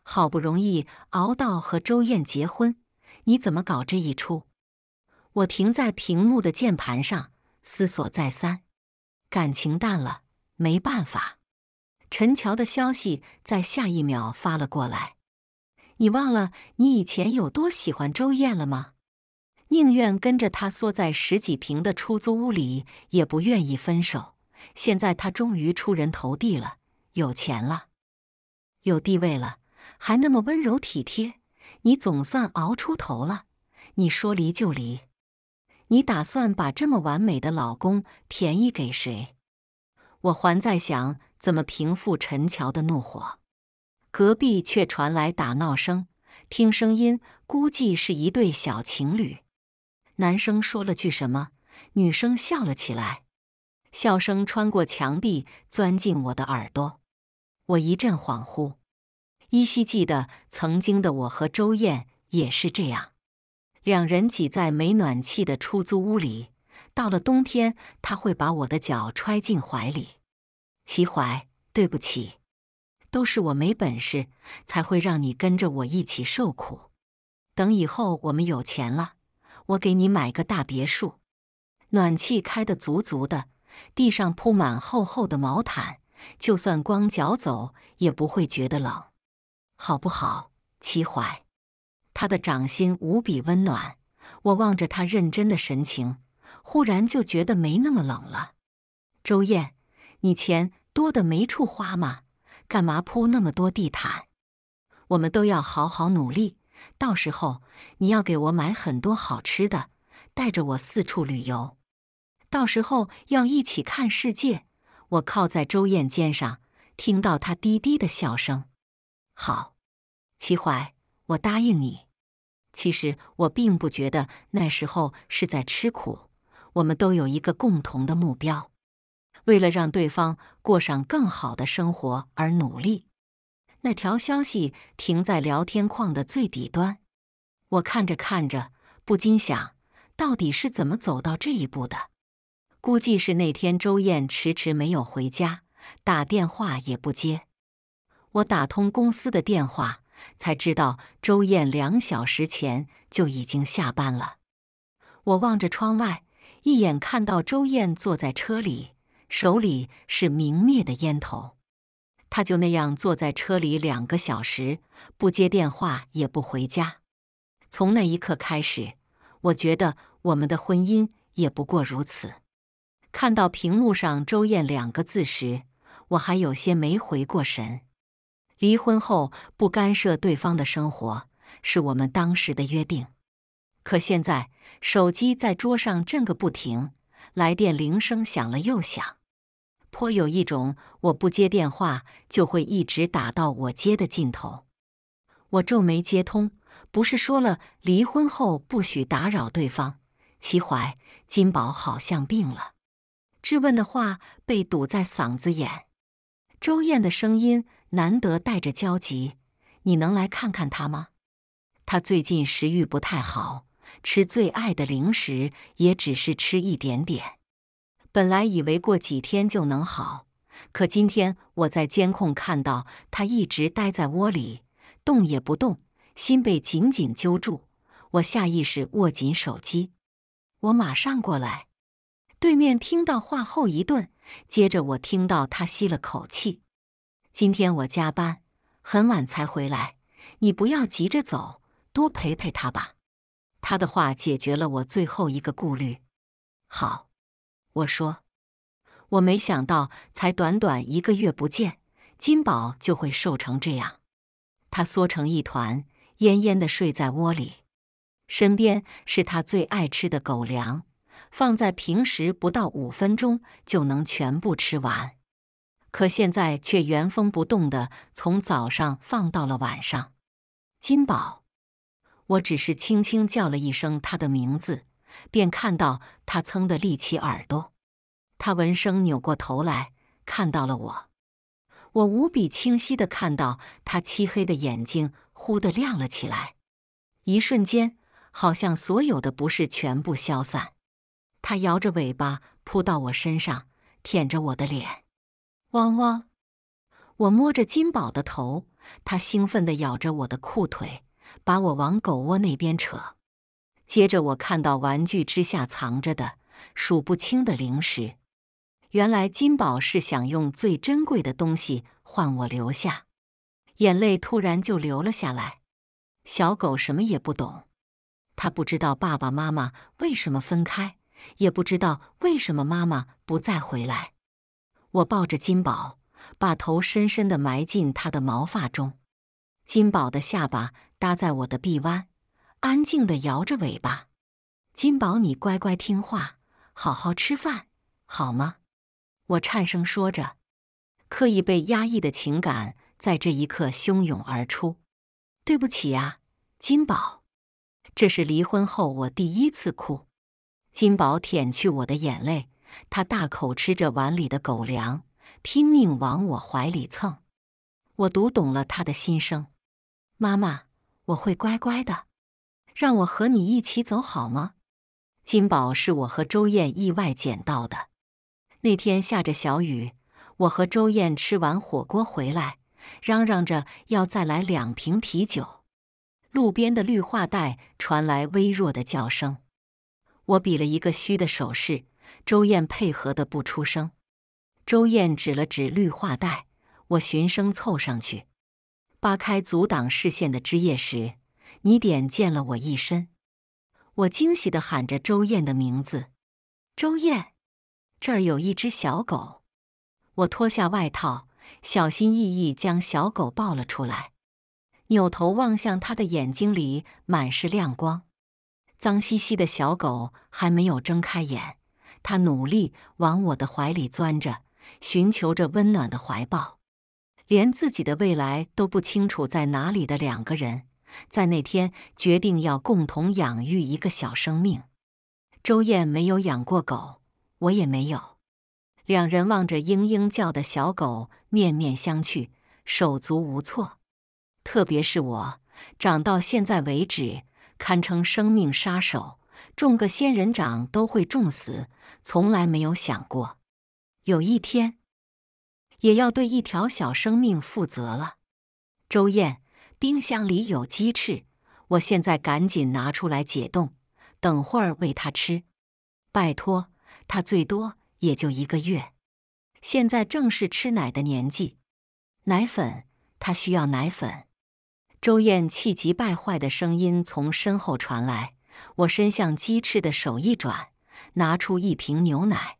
好不容易熬到和周燕结婚，你怎么搞这一出？”我停在屏幕的键盘上，思索再三，感情淡了。没办法，陈乔的消息在下一秒发了过来。你忘了你以前有多喜欢周燕了吗？宁愿跟着他缩在十几平的出租屋里，也不愿意分手。现在他终于出人头地了，有钱了，有地位了，还那么温柔体贴。你总算熬出头了，你说离就离？你打算把这么完美的老公便宜给谁？我还在想怎么平复陈乔的怒火，隔壁却传来打闹声。听声音，估计是一对小情侣。男生说了句什么，女生笑了起来，笑声穿过墙壁，钻进我的耳朵。我一阵恍惚，依稀记得曾经的我和周燕也是这样，两人挤在没暖气的出租屋里。到了冬天，他会把我的脚揣进怀里。齐怀，对不起，都是我没本事，才会让你跟着我一起受苦。等以后我们有钱了，我给你买个大别墅，暖气开的足足的，地上铺满厚厚的毛毯，就算光脚走也不会觉得冷，好不好，齐怀？他的掌心无比温暖，我望着他认真的神情。忽然就觉得没那么冷了。周燕，你钱多的没处花吗？干嘛铺那么多地毯？我们都要好好努力。到时候你要给我买很多好吃的，带着我四处旅游。到时候要一起看世界。我靠在周燕肩上，听到她低低的笑声。好，齐怀，我答应你。其实我并不觉得那时候是在吃苦。我们都有一个共同的目标，为了让对方过上更好的生活而努力。那条消息停在聊天框的最底端，我看着看着不禁想，到底是怎么走到这一步的？估计是那天周燕迟迟没有回家，打电话也不接。我打通公司的电话，才知道周燕两小时前就已经下班了。我望着窗外。一眼看到周燕坐在车里，手里是明灭的烟头，他就那样坐在车里两个小时，不接电话，也不回家。从那一刻开始，我觉得我们的婚姻也不过如此。看到屏幕上周燕两个字时，我还有些没回过神。离婚后不干涉对方的生活，是我们当时的约定。可现在手机在桌上震个不停，来电铃声响了又响，颇有一种我不接电话就会一直打到我接的劲头。我皱眉接通，不是说了离婚后不许打扰对方？齐怀，金宝好像病了，质问的话被堵在嗓子眼。周燕的声音难得带着焦急：“你能来看看他吗？他最近食欲不太好。”吃最爱的零食，也只是吃一点点。本来以为过几天就能好，可今天我在监控看到他一直待在窝里，动也不动，心被紧紧揪住。我下意识握紧手机，我马上过来。对面听到话后一顿，接着我听到他吸了口气。今天我加班，很晚才回来，你不要急着走，多陪陪他吧。他的话解决了我最后一个顾虑。好，我说，我没想到才短短一个月不见，金宝就会瘦成这样。他缩成一团，恹恹的睡在窝里，身边是他最爱吃的狗粮，放在平时不到五分钟就能全部吃完，可现在却原封不动的从早上放到了晚上。金宝。我只是轻轻叫了一声他的名字，便看到他噌的立起耳朵。他闻声扭过头来，看到了我。我无比清晰的看到他漆黑的眼睛忽的亮了起来，一瞬间，好像所有的不适全部消散。他摇着尾巴扑到我身上，舔着我的脸，汪汪！我摸着金宝的头，他兴奋地咬着我的裤腿。把我往狗窝那边扯，接着我看到玩具之下藏着的数不清的零食。原来金宝是想用最珍贵的东西换我留下，眼泪突然就流了下来。小狗什么也不懂，它不知道爸爸妈妈为什么分开，也不知道为什么妈妈不再回来。我抱着金宝，把头深深的埋进它的毛发中。金宝的下巴搭在我的臂弯，安静的摇着尾巴。金宝，你乖乖听话，好好吃饭，好吗？我颤声说着，刻意被压抑的情感在这一刻汹涌而出。对不起啊，金宝，这是离婚后我第一次哭。金宝舔去我的眼泪，他大口吃着碗里的狗粮，拼命往我怀里蹭。我读懂了他的心声。妈妈，我会乖乖的，让我和你一起走好吗？金宝是我和周燕意外捡到的。那天下着小雨，我和周燕吃完火锅回来，嚷嚷着要再来两瓶啤酒。路边的绿化带传来微弱的叫声，我比了一个虚的手势，周燕配合的不出声。周燕指了指绿化带，我循声凑上去。扒开阻挡视线的枝叶时，泥点溅了我一身。我惊喜地喊着周燕的名字：“周燕，这儿有一只小狗。”我脱下外套，小心翼翼将小狗抱了出来，扭头望向他的眼睛里满是亮光。脏兮兮的小狗还没有睁开眼，它努力往我的怀里钻着，寻求着温暖的怀抱。连自己的未来都不清楚在哪里的两个人，在那天决定要共同养育一个小生命。周燕没有养过狗，我也没有。两人望着嘤嘤叫的小狗，面面相觑，手足无措。特别是我，长到现在为止，堪称生命杀手，种个仙人掌都会中死，从来没有想过有一天。也要对一条小生命负责了。周燕，冰箱里有鸡翅，我现在赶紧拿出来解冻，等会儿喂它吃。拜托，它最多也就一个月，现在正是吃奶的年纪，奶粉，它需要奶粉。周燕气急败坏的声音从身后传来。我伸向鸡翅的手一转，拿出一瓶牛奶。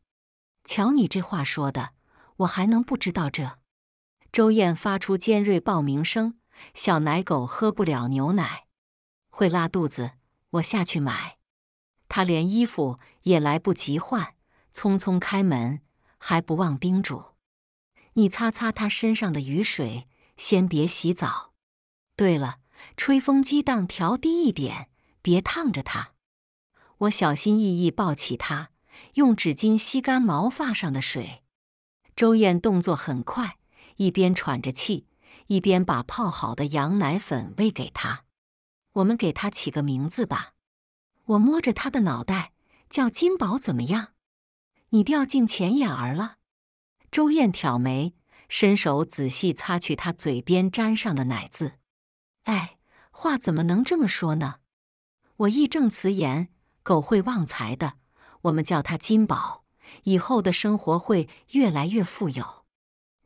瞧你这话说的。我还能不知道这？周燕发出尖锐爆鸣声。小奶狗喝不了牛奶，会拉肚子。我下去买。他连衣服也来不及换，匆匆开门，还不忘叮嘱：“你擦擦他身上的雨水，先别洗澡。”对了，吹风机档调低一点，别烫着他。我小心翼翼抱起他，用纸巾吸干毛发上的水。周燕动作很快，一边喘着气，一边把泡好的羊奶粉喂给他。我们给他起个名字吧。我摸着他的脑袋，叫金宝怎么样？你掉进钱眼儿了？周燕挑眉，伸手仔细擦去他嘴边沾上的奶渍。哎，话怎么能这么说呢？我义正辞严，狗会旺财的，我们叫他金宝。以后的生活会越来越富有，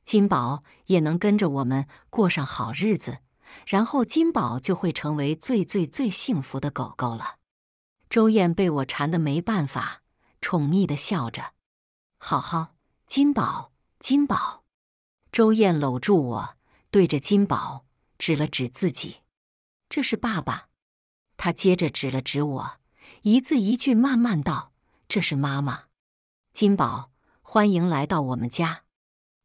金宝也能跟着我们过上好日子，然后金宝就会成为最最最幸福的狗狗了。周燕被我缠得没办法，宠溺的笑着：“好好，金宝，金宝。”周燕搂住我，对着金宝指了指自己：“这是爸爸。”他接着指了指我，一字一句慢慢道：“这是妈妈。”金宝，欢迎来到我们家。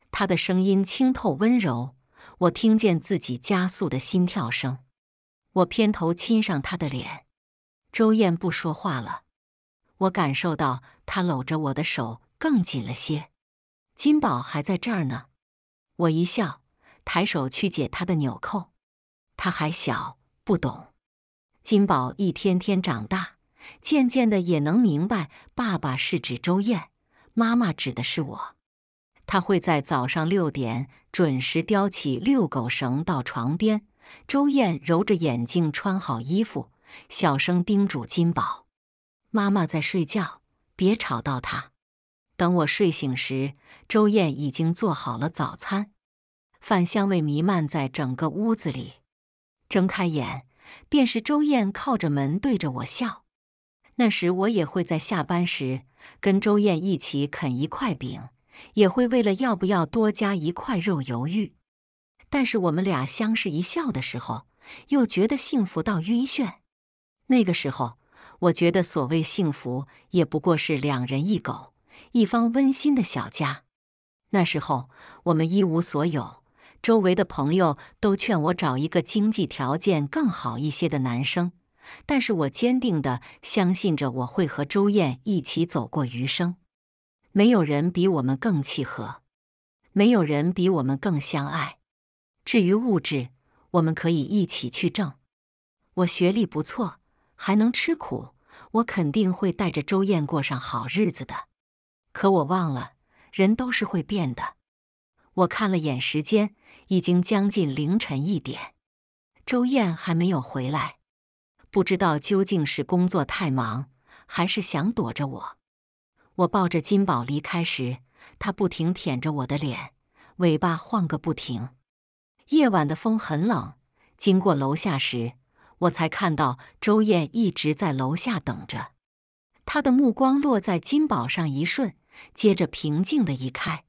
他的声音清透温柔，我听见自己加速的心跳声。我偏头亲上他的脸。周燕不说话了，我感受到他搂着我的手更紧了些。金宝还在这儿呢，我一笑，抬手去解他的纽扣。他还小，不懂。金宝一天天长大，渐渐的也能明白，爸爸是指周燕。妈妈指的是我，她会在早上六点准时叼起遛狗绳到床边。周燕揉着眼睛，穿好衣服，小声叮嘱金宝：“妈妈在睡觉，别吵到她。”等我睡醒时，周燕已经做好了早餐，饭香味弥漫在整个屋子里。睁开眼，便是周燕靠着门对着我笑。那时我也会在下班时。跟周燕一起啃一块饼，也会为了要不要多加一块肉犹豫。但是我们俩相视一笑的时候，又觉得幸福到晕眩。那个时候，我觉得所谓幸福，也不过是两人一狗，一方温馨的小家。那时候我们一无所有，周围的朋友都劝我找一个经济条件更好一些的男生。但是我坚定地相信着，我会和周燕一起走过余生。没有人比我们更契合，没有人比我们更相爱。至于物质，我们可以一起去挣。我学历不错，还能吃苦，我肯定会带着周燕过上好日子的。可我忘了，人都是会变的。我看了眼时间，已经将近凌晨一点，周燕还没有回来。不知道究竟是工作太忙，还是想躲着我。我抱着金宝离开时，他不停舔着我的脸，尾巴晃个不停。夜晚的风很冷，经过楼下时，我才看到周燕一直在楼下等着。她的目光落在金宝上一瞬，接着平静的移开。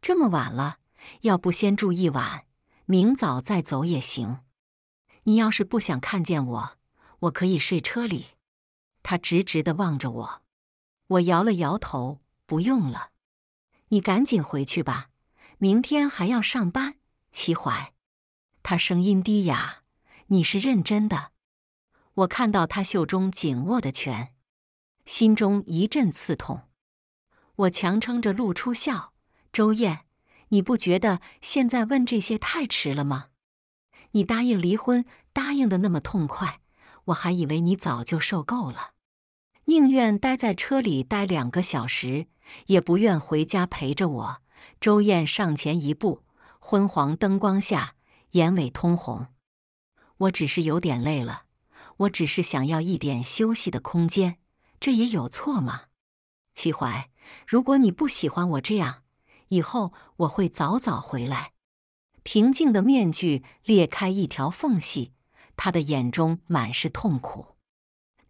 这么晚了，要不先住一晚，明早再走也行。你要是不想看见我。我可以睡车里，他直直的望着我，我摇了摇头，不用了，你赶紧回去吧，明天还要上班。齐怀，他声音低哑，你是认真的？我看到他袖中紧握的拳，心中一阵刺痛。我强撑着露出笑，周燕，你不觉得现在问这些太迟了吗？你答应离婚，答应的那么痛快。我还以为你早就受够了，宁愿待在车里待两个小时，也不愿回家陪着我。周燕上前一步，昏黄灯光下，眼尾通红。我只是有点累了，我只是想要一点休息的空间，这也有错吗？齐怀，如果你不喜欢我这样，以后我会早早回来。平静的面具裂开一条缝隙。他的眼中满是痛苦。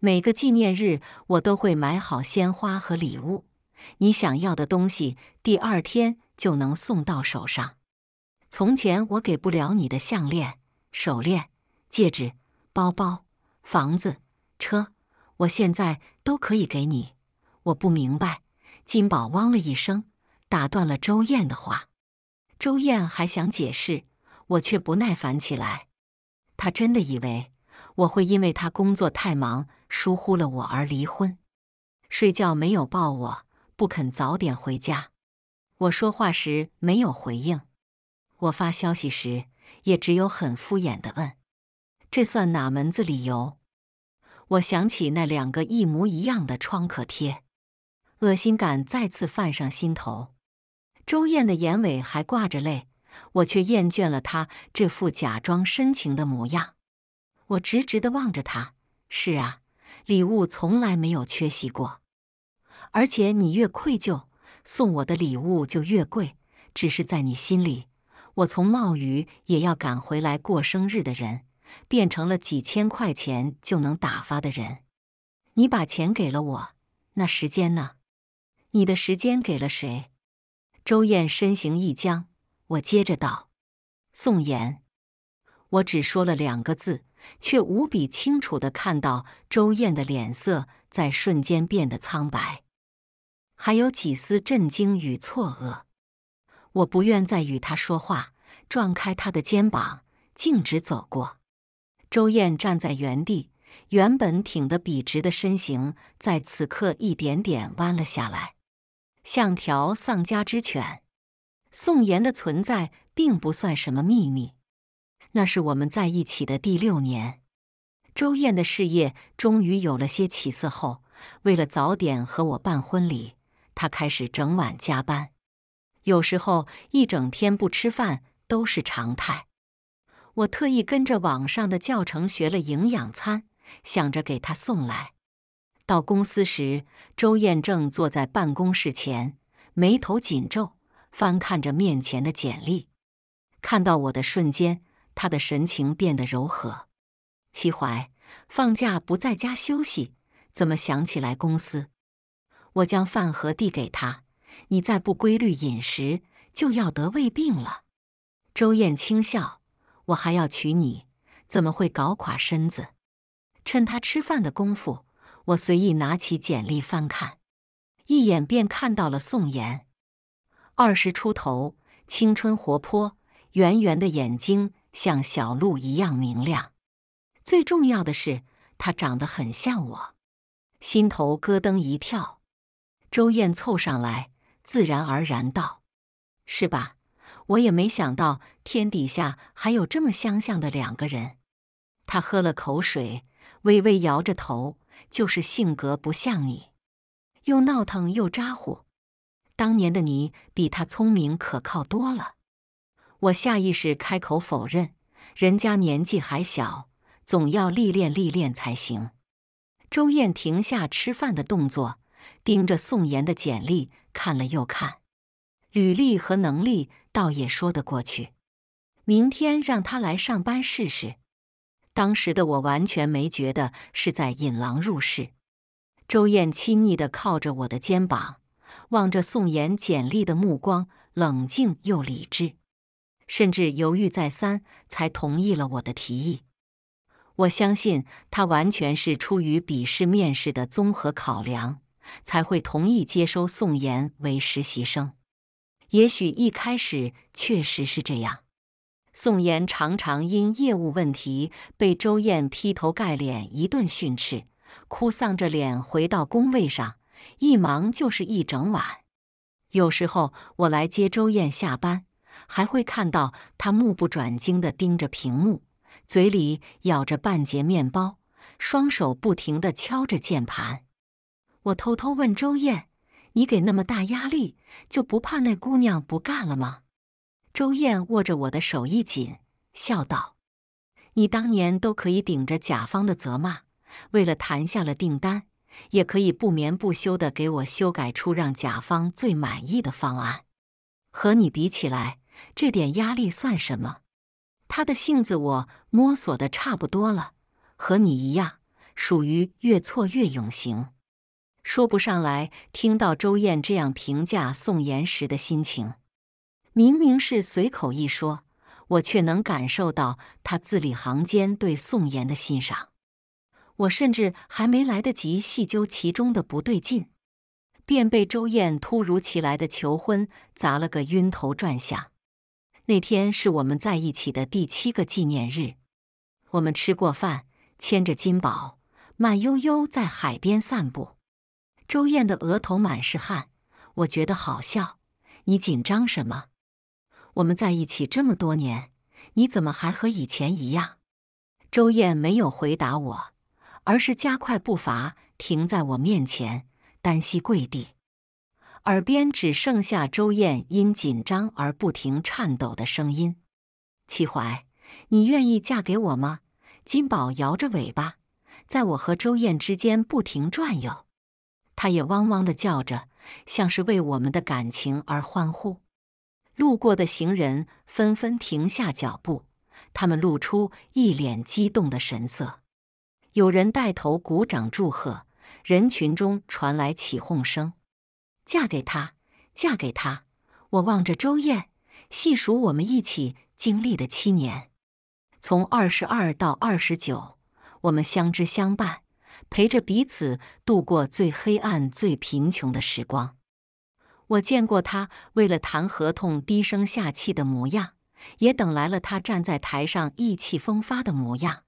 每个纪念日，我都会买好鲜花和礼物，你想要的东西，第二天就能送到手上。从前我给不了你的项链、手链、戒指、包包、房子、车，我现在都可以给你。我不明白。金宝汪了一声，打断了周燕的话。周燕还想解释，我却不耐烦起来。他真的以为我会因为他工作太忙疏忽了我而离婚？睡觉没有抱我，不肯早点回家。我说话时没有回应，我发消息时也只有很敷衍的问，这算哪门子理由？我想起那两个一模一样的创可贴，恶心感再次泛上心头。周燕的眼尾还挂着泪。我却厌倦了他这副假装深情的模样。我直直地望着他。是啊，礼物从来没有缺席过。而且你越愧疚，送我的礼物就越贵。只是在你心里，我从冒雨也要赶回来过生日的人，变成了几千块钱就能打发的人。你把钱给了我，那时间呢？你的时间给了谁？周燕身形一僵。我接着道：“宋妍，我只说了两个字，却无比清楚的看到周燕的脸色在瞬间变得苍白，还有几丝震惊与错愕。我不愿再与他说话，撞开他的肩膀，径直走过。周燕站在原地，原本挺得笔直的身形在此刻一点点弯了下来，像条丧家之犬。”宋妍的存在并不算什么秘密。那是我们在一起的第六年，周燕的事业终于有了些起色后，为了早点和我办婚礼，她开始整晚加班，有时候一整天不吃饭都是常态。我特意跟着网上的教程学了营养餐，想着给她送来。到公司时，周燕正坐在办公室前，眉头紧皱。翻看着面前的简历，看到我的瞬间，他的神情变得柔和。齐怀，放假不在家休息，怎么想起来公司？我将饭盒递给他：“你再不规律饮食，就要得胃病了。”周燕轻笑：“我还要娶你，怎么会搞垮身子？”趁他吃饭的功夫，我随意拿起简历翻看，一眼便看到了宋妍。二十出头，青春活泼，圆圆的眼睛像小鹿一样明亮。最重要的是，他长得很像我，心头咯噔一跳。周燕凑上来，自然而然道：“是吧？我也没想到天底下还有这么相像的两个人。”他喝了口水，微微摇着头：“就是性格不像你，又闹腾又咋呼。”当年的你比他聪明可靠多了，我下意识开口否认。人家年纪还小，总要历练历练才行。周燕停下吃饭的动作，盯着宋妍的简历看了又看，履历和能力倒也说得过去。明天让他来上班试试。当时的我完全没觉得是在引狼入室。周燕亲昵地靠着我的肩膀。望着宋妍简历的目光，冷静又理智，甚至犹豫再三才同意了我的提议。我相信他完全是出于笔试、面试的综合考量，才会同意接收宋妍为实习生。也许一开始确实是这样。宋妍常常因业务问题被周燕劈头盖脸一顿训斥，哭丧着脸回到工位上。一忙就是一整晚，有时候我来接周燕下班，还会看到她目不转睛的盯着屏幕，嘴里咬着半截面包，双手不停的敲着键盘。我偷偷问周燕：“你给那么大压力，就不怕那姑娘不干了吗？”周燕握着我的手一紧，笑道：“你当年都可以顶着甲方的责骂，为了谈下了订单。”也可以不眠不休地给我修改出让甲方最满意的方案。和你比起来，这点压力算什么？他的性子我摸索的差不多了，和你一样，属于越挫越勇型。说不上来，听到周燕这样评价宋岩时的心情，明明是随口一说，我却能感受到他字里行间对宋岩的欣赏。我甚至还没来得及细究其中的不对劲，便被周燕突如其来的求婚砸了个晕头转向。那天是我们在一起的第七个纪念日，我们吃过饭，牵着金宝，慢悠悠在海边散步。周燕的额头满是汗，我觉得好笑。你紧张什么？我们在一起这么多年，你怎么还和以前一样？周燕没有回答我。而是加快步伐，停在我面前，单膝跪地，耳边只剩下周燕因紧张而不停颤抖的声音：“齐怀，你愿意嫁给我吗？”金宝摇着尾巴，在我和周燕之间不停转悠，它也汪汪的叫着，像是为我们的感情而欢呼。路过的行人纷纷停下脚步，他们露出一脸激动的神色。有人带头鼓掌祝贺，人群中传来起哄声：“嫁给他，嫁给他！”我望着周燕，细数我们一起经历的七年，从二十二到二十九，我们相知相伴，陪着彼此度过最黑暗、最贫穷的时光。我见过他为了谈合同低声下气的模样，也等来了他站在台上意气风发的模样。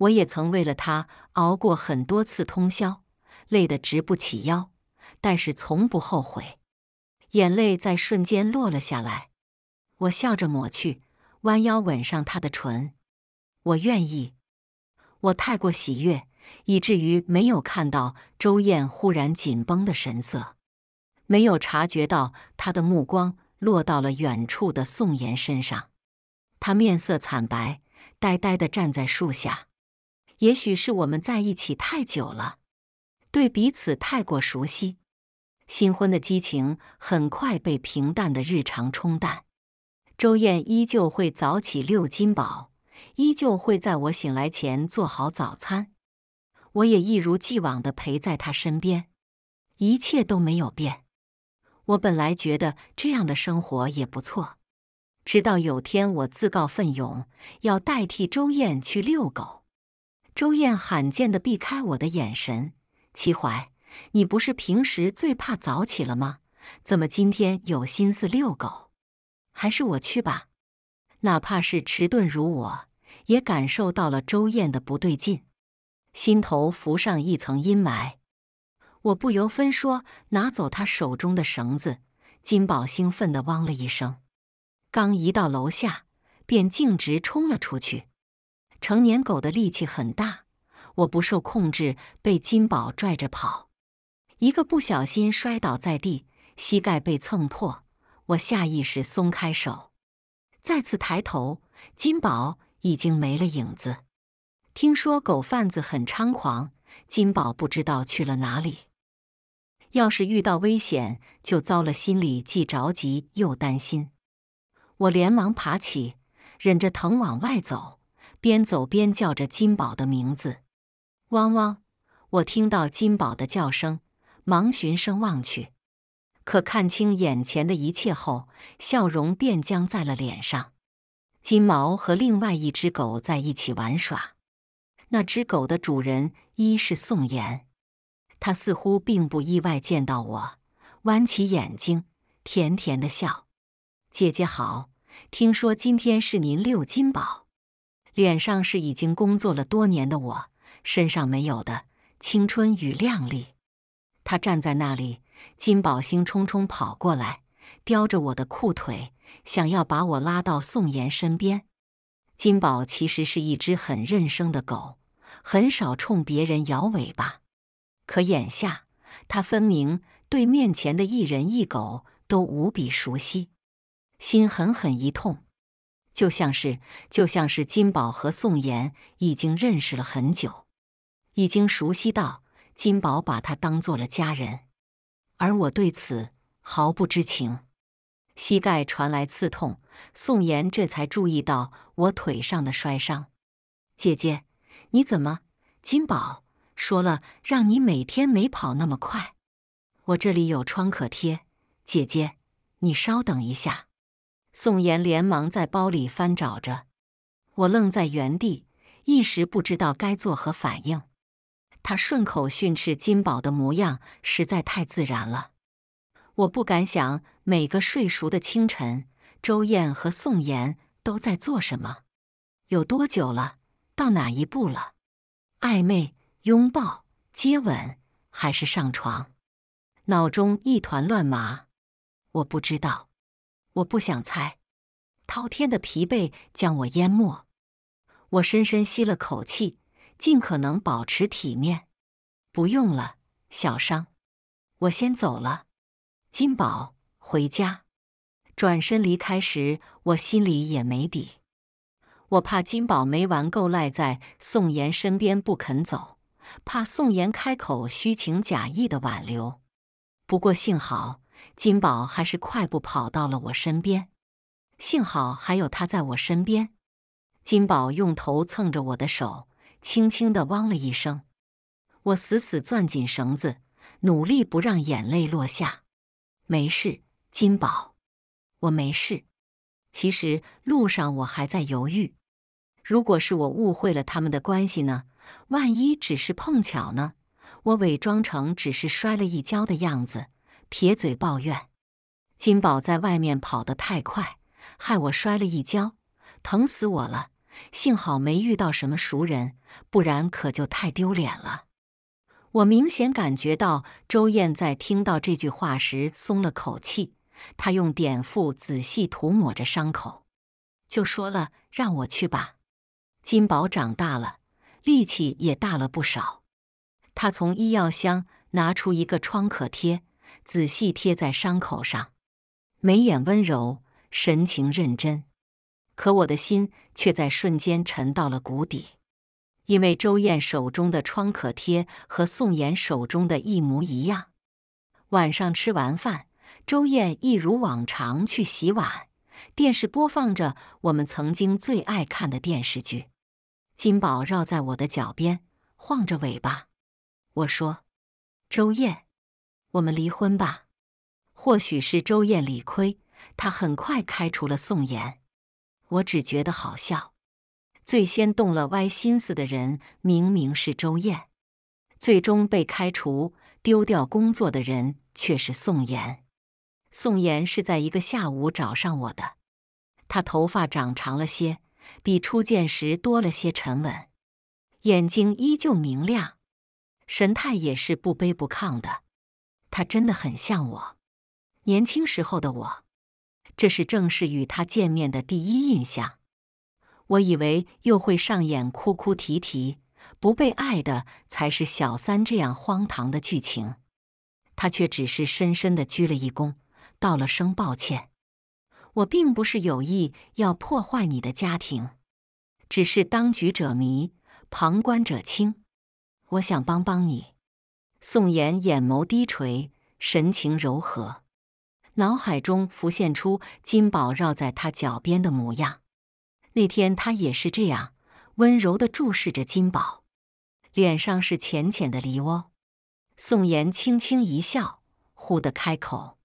我也曾为了他熬过很多次通宵，累得直不起腰，但是从不后悔。眼泪在瞬间落了下来，我笑着抹去，弯腰吻上他的唇。我愿意。我太过喜悦，以至于没有看到周燕忽然紧绷的神色，没有察觉到他的目光落到了远处的宋妍身上。他面色惨白，呆呆地站在树下。也许是我们在一起太久了，对彼此太过熟悉，新婚的激情很快被平淡的日常冲淡。周燕依旧会早起遛金宝，依旧会在我醒来前做好早餐，我也一如既往的陪在她身边，一切都没有变。我本来觉得这样的生活也不错，直到有天我自告奋勇要代替周燕去遛狗。周燕罕见地避开我的眼神。齐怀，你不是平时最怕早起了吗？怎么今天有心思遛狗？还是我去吧。哪怕是迟钝如我，也感受到了周燕的不对劲，心头浮上一层阴霾。我不由分说拿走他手中的绳子，金宝兴奋地汪了一声，刚一到楼下，便径直冲了出去。成年狗的力气很大，我不受控制被金宝拽着跑，一个不小心摔倒在地，膝盖被蹭破。我下意识松开手，再次抬头，金宝已经没了影子。听说狗贩子很猖狂，金宝不知道去了哪里。要是遇到危险，就糟了。心里既着急又担心，我连忙爬起，忍着疼往外走。边走边叫着金宝的名字，汪汪！我听到金宝的叫声，忙循声望去。可看清眼前的一切后，笑容便僵在了脸上。金毛和另外一只狗在一起玩耍，那只狗的主人一是宋妍，他似乎并不意外见到我，弯起眼睛，甜甜的笑：“姐姐好，听说今天是您六金宝。”脸上是已经工作了多年的我身上没有的青春与靓丽。他站在那里，金宝兴冲冲跑过来，叼着我的裤腿，想要把我拉到宋妍身边。金宝其实是一只很认生的狗，很少冲别人摇尾巴。可眼下，他分明对面前的一人一狗都无比熟悉，心狠狠一痛。就像是，就像是金宝和宋妍已经认识了很久，已经熟悉到金宝把他当做了家人，而我对此毫不知情。膝盖传来刺痛，宋妍这才注意到我腿上的摔伤。姐姐，你怎么？金宝说了，让你每天没跑那么快。我这里有创可贴，姐姐，你稍等一下。宋妍连忙在包里翻找着，我愣在原地，一时不知道该作何反应。他顺口训斥金宝的模样实在太自然了，我不敢想每个睡熟的清晨，周燕和宋妍都在做什么，有多久了，到哪一步了？暧昧、拥抱、接吻，还是上床？脑中一团乱麻，我不知道。我不想猜，滔天的疲惫将我淹没。我深深吸了口气，尽可能保持体面。不用了，小伤，我先走了。金宝，回家。转身离开时，我心里也没底。我怕金宝没玩够，赖在宋妍身边不肯走；怕宋妍开口虚情假意的挽留。不过幸好。金宝还是快步跑到了我身边，幸好还有他在我身边。金宝用头蹭着我的手，轻轻的汪了一声。我死死攥紧绳子，努力不让眼泪落下。没事，金宝，我没事。其实路上我还在犹豫：如果是我误会了他们的关系呢？万一只是碰巧呢？我伪装成只是摔了一跤的样子。撇嘴抱怨：“金宝在外面跑得太快，害我摔了一跤，疼死我了！幸好没遇到什么熟人，不然可就太丢脸了。”我明显感觉到周燕在听到这句话时松了口气。她用碘伏仔细涂抹着伤口，就说了：“让我去吧。”金宝长大了，力气也大了不少。他从医药箱拿出一个创可贴。仔细贴在伤口上，眉眼温柔，神情认真。可我的心却在瞬间沉到了谷底，因为周燕手中的创可贴和宋妍手中的一模一样。晚上吃完饭，周燕一如往常去洗碗，电视播放着我们曾经最爱看的电视剧。金宝绕在我的脚边，晃着尾巴。我说：“周燕。”我们离婚吧。或许是周燕理亏，他很快开除了宋妍。我只觉得好笑。最先动了歪心思的人明明是周燕，最终被开除丢掉工作的人却是宋妍。宋妍是在一个下午找上我的。她头发长长了些，比初见时多了些沉稳，眼睛依旧明亮，神态也是不卑不亢的。他真的很像我年轻时候的我，这是正式与他见面的第一印象。我以为又会上演哭哭啼啼、不被爱的才是小三这样荒唐的剧情，他却只是深深的鞠了一躬，道了声抱歉。我并不是有意要破坏你的家庭，只是当局者迷，旁观者清。我想帮帮你。宋妍眼眸低垂，神情柔和，脑海中浮现出金宝绕在他脚边的模样。那天他也是这样温柔的注视着金宝，脸上是浅浅的梨涡。宋妍轻轻一笑，忽的开口：“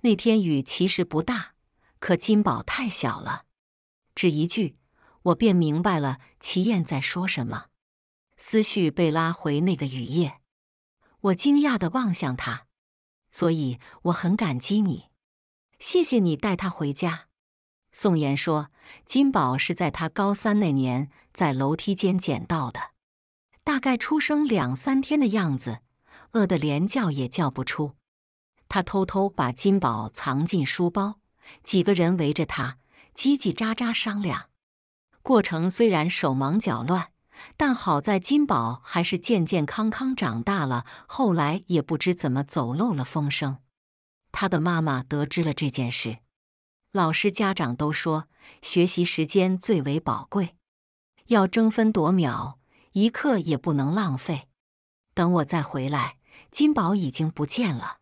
那天雨其实不大，可金宝太小了。”只一句，我便明白了齐燕在说什么。思绪被拉回那个雨夜。我惊讶地望向他，所以我很感激你。谢谢你带他回家。”宋妍说，“金宝是在他高三那年在楼梯间捡到的，大概出生两三天的样子，饿得连叫也叫不出。他偷偷把金宝藏进书包，几个人围着他叽叽喳喳商量。过程虽然手忙脚乱。”但好在金宝还是健健康康长大了。后来也不知怎么走漏了风声，他的妈妈得知了这件事，老师、家长都说学习时间最为宝贵，要争分夺秒，一刻也不能浪费。等我再回来，金宝已经不见了。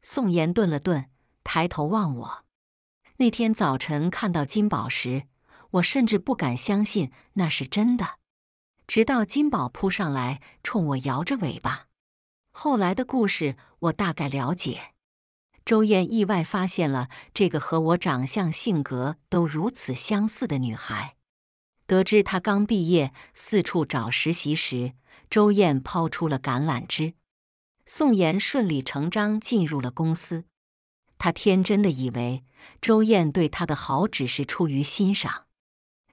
宋妍顿了顿，抬头望我。那天早晨看到金宝时，我甚至不敢相信那是真的。直到金宝扑上来冲我摇着尾巴，后来的故事我大概了解。周燕意外发现了这个和我长相、性格都如此相似的女孩，得知她刚毕业，四处找实习时，周燕抛出了橄榄枝。宋妍顺理成章进入了公司，她天真的以为周燕对她的好只是出于欣赏。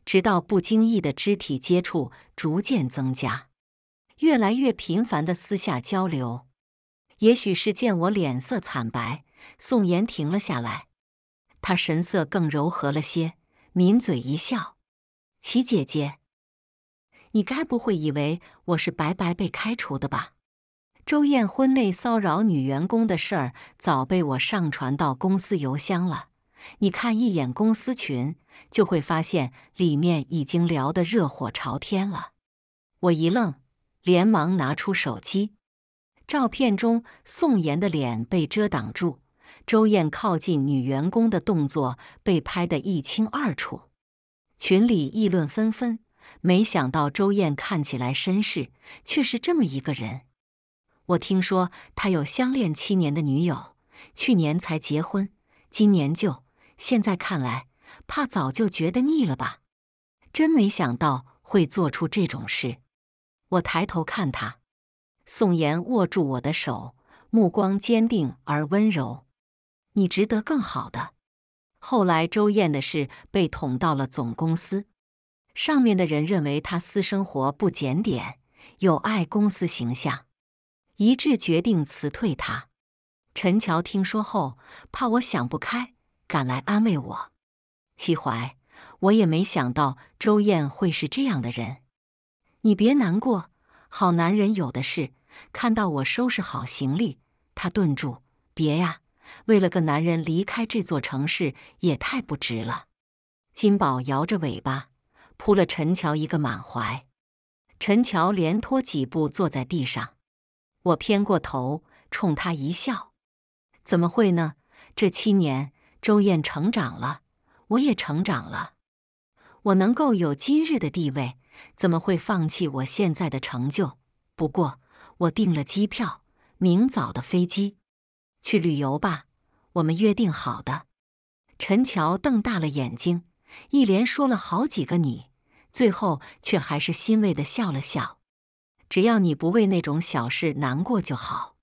直到不经意的肢体接触逐渐增加，越来越频繁的私下交流。也许是见我脸色惨白，宋妍停了下来，她神色更柔和了些，抿嘴一笑：“齐姐姐，你该不会以为我是白白被开除的吧？周燕婚内骚扰女员工的事儿，早被我上传到公司邮箱了。你看一眼公司群。”就会发现里面已经聊得热火朝天了。我一愣，连忙拿出手机。照片中，宋妍的脸被遮挡住，周燕靠近女员工的动作被拍得一清二楚。群里议论纷纷。没想到周燕看起来绅士，却是这么一个人。我听说他有相恋七年的女友，去年才结婚，今年就……现在看来。怕早就觉得腻了吧？真没想到会做出这种事。我抬头看他，宋妍握住我的手，目光坚定而温柔。你值得更好的。后来周燕的事被捅到了总公司，上面的人认为他私生活不检点，有碍公司形象，一致决定辞退他。陈乔听说后，怕我想不开，赶来安慰我。齐怀，我也没想到周燕会是这样的人。你别难过，好男人有的是。看到我收拾好行李，他顿住，别呀，为了个男人离开这座城市也太不值了。金宝摇着尾巴，扑了陈乔一个满怀。陈乔连拖几步坐在地上，我偏过头冲他一笑：“怎么会呢？这七年，周燕成长了。”我也成长了，我能够有今日的地位，怎么会放弃我现在的成就？不过我订了机票，明早的飞机去旅游吧，我们约定好的。陈乔瞪大了眼睛，一连说了好几个“你”，最后却还是欣慰的笑了笑。只要你不为那种小事难过就好。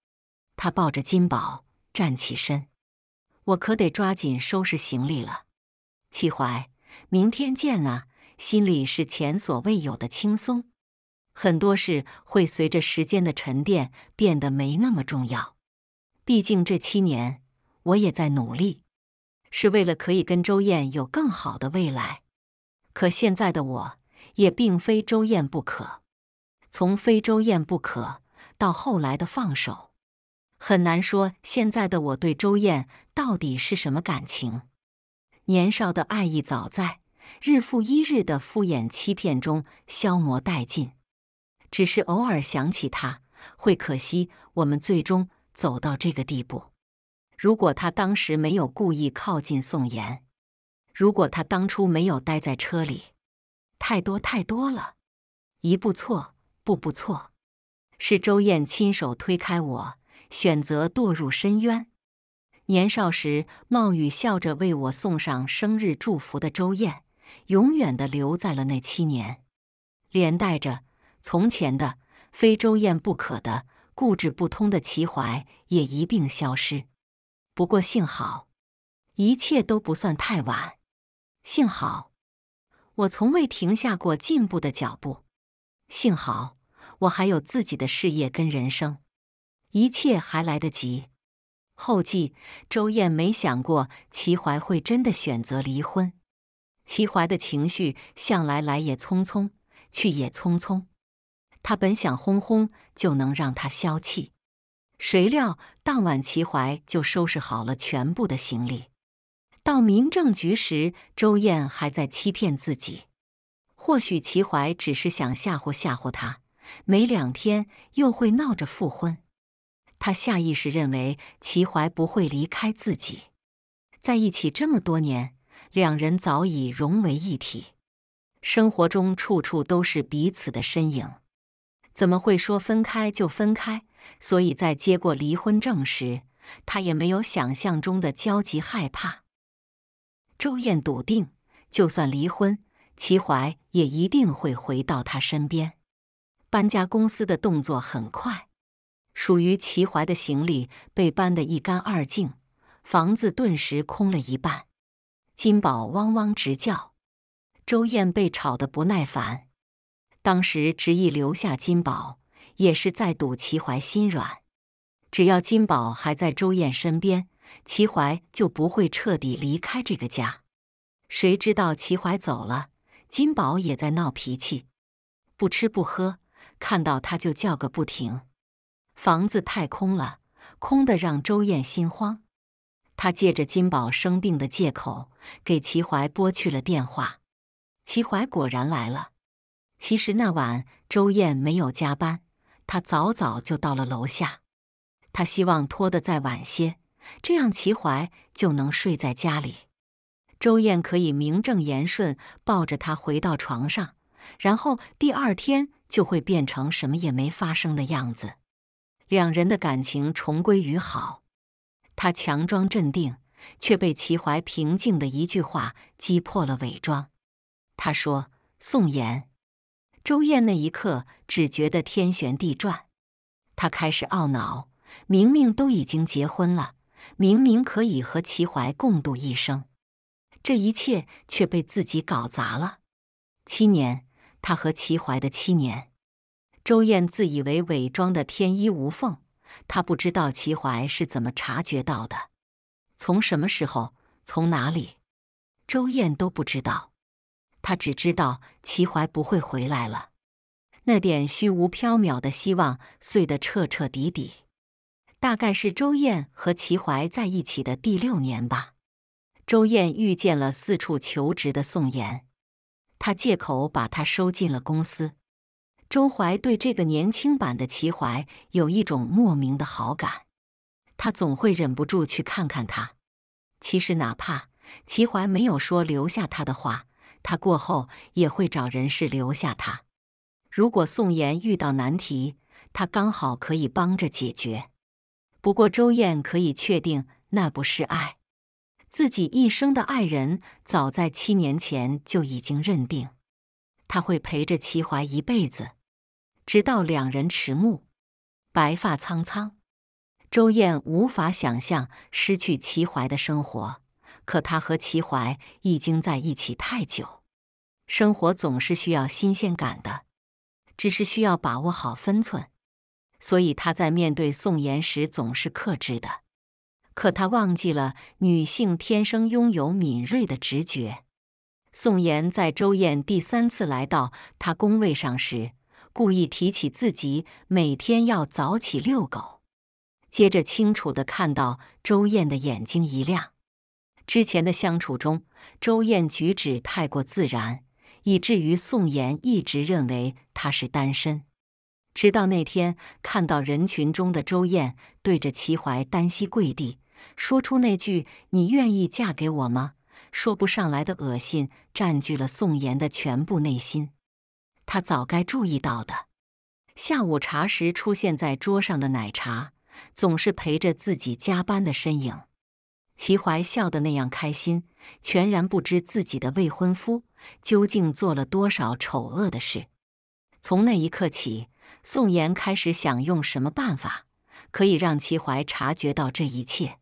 他抱着金宝站起身，我可得抓紧收拾行李了。齐怀，明天见啊！心里是前所未有的轻松，很多事会随着时间的沉淀变得没那么重要。毕竟这七年，我也在努力，是为了可以跟周燕有更好的未来。可现在的我，也并非周燕不可。从非周燕不可到后来的放手，很难说现在的我对周燕到底是什么感情。年少的爱意早在日复一日的敷衍欺骗中消磨殆尽，只是偶尔想起他，会可惜。我们最终走到这个地步，如果他当时没有故意靠近宋妍，如果他当初没有待在车里，太多太多了，一步错，步步错。是周燕亲手推开我，选择堕入深渊。年少时冒雨笑着为我送上生日祝福的周燕，永远的留在了那七年，连带着从前的非周燕不可的固执不通的齐怀也一并消失。不过幸好，一切都不算太晚。幸好，我从未停下过进步的脚步。幸好，我还有自己的事业跟人生，一切还来得及。后继，周燕没想过齐怀会真的选择离婚。齐怀的情绪向来来也匆匆，去也匆匆。他本想哄哄就能让他消气，谁料当晚齐怀就收拾好了全部的行李。到民政局时，周燕还在欺骗自己：或许齐怀只是想吓唬吓唬他，没两天又会闹着复婚。他下意识认为齐怀不会离开自己，在一起这么多年，两人早已融为一体，生活中处处都是彼此的身影，怎么会说分开就分开？所以在接过离婚证时，他也没有想象中的焦急害怕。周燕笃定，就算离婚，齐怀也一定会回到他身边。搬家公司的动作很快。属于齐怀的行李被搬得一干二净，房子顿时空了一半。金宝汪汪直叫，周燕被吵得不耐烦。当时执意留下金宝，也是在赌齐怀心软。只要金宝还在周燕身边，齐怀就不会彻底离开这个家。谁知道齐怀走了，金宝也在闹脾气，不吃不喝，看到他就叫个不停。房子太空了，空的让周燕心慌。她借着金宝生病的借口，给齐怀拨去了电话。齐怀果然来了。其实那晚周燕没有加班，她早早就到了楼下。她希望拖得再晚些，这样齐怀就能睡在家里，周燕可以名正言顺抱着他回到床上，然后第二天就会变成什么也没发生的样子。两人的感情重归于好，他强装镇定，却被齐怀平静的一句话击破了伪装。他说：“宋妍，周燕。”那一刻，只觉得天旋地转。他开始懊恼，明明都已经结婚了，明明可以和齐怀共度一生，这一切却被自己搞砸了。七年，他和齐怀的七年。周燕自以为伪装的天衣无缝，她不知道齐怀是怎么察觉到的，从什么时候，从哪里，周燕都不知道。她只知道齐怀不会回来了，那点虚无缥缈的希望碎得彻彻底底。大概是周燕和齐怀在一起的第六年吧，周燕遇见了四处求职的宋妍，他借口把她收进了公司。周怀对这个年轻版的齐怀有一种莫名的好感，他总会忍不住去看看他。其实，哪怕齐怀没有说留下他的话，他过后也会找人事留下他。如果宋妍遇到难题，他刚好可以帮着解决。不过，周燕可以确定，那不是爱。自己一生的爱人，早在七年前就已经认定，他会陪着齐怀一辈子。直到两人迟暮，白发苍苍，周燕无法想象失去齐怀的生活。可他和齐怀已经在一起太久，生活总是需要新鲜感的，只是需要把握好分寸。所以他在面对宋妍时总是克制的。可他忘记了女性天生拥有敏锐的直觉。宋妍在周燕第三次来到他工位上时。故意提起自己每天要早起遛狗，接着清楚的看到周燕的眼睛一亮。之前的相处中，周燕举止太过自然，以至于宋妍一直认为她是单身。直到那天看到人群中的周燕对着齐淮单膝跪地，说出那句“你愿意嫁给我吗”，说不上来的恶心占据了宋妍的全部内心。他早该注意到的，下午茶时出现在桌上的奶茶，总是陪着自己加班的身影。齐怀笑得那样开心，全然不知自己的未婚夫究竟做了多少丑恶的事。从那一刻起，宋妍开始想用什么办法可以让齐怀察觉到这一切。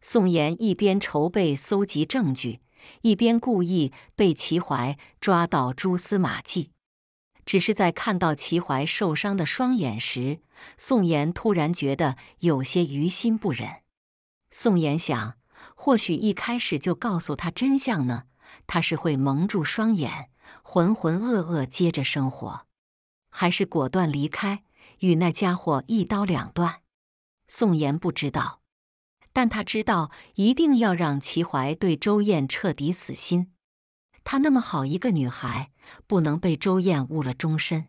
宋妍一边筹备搜集证据，一边故意被齐怀抓到蛛丝马迹。只是在看到齐怀受伤的双眼时，宋岩突然觉得有些于心不忍。宋岩想，或许一开始就告诉他真相呢？他是会蒙住双眼，浑浑噩噩接着生活，还是果断离开，与那家伙一刀两断？宋岩不知道，但他知道，一定要让齐怀对周燕彻底死心。她那么好一个女孩，不能被周燕误了终身。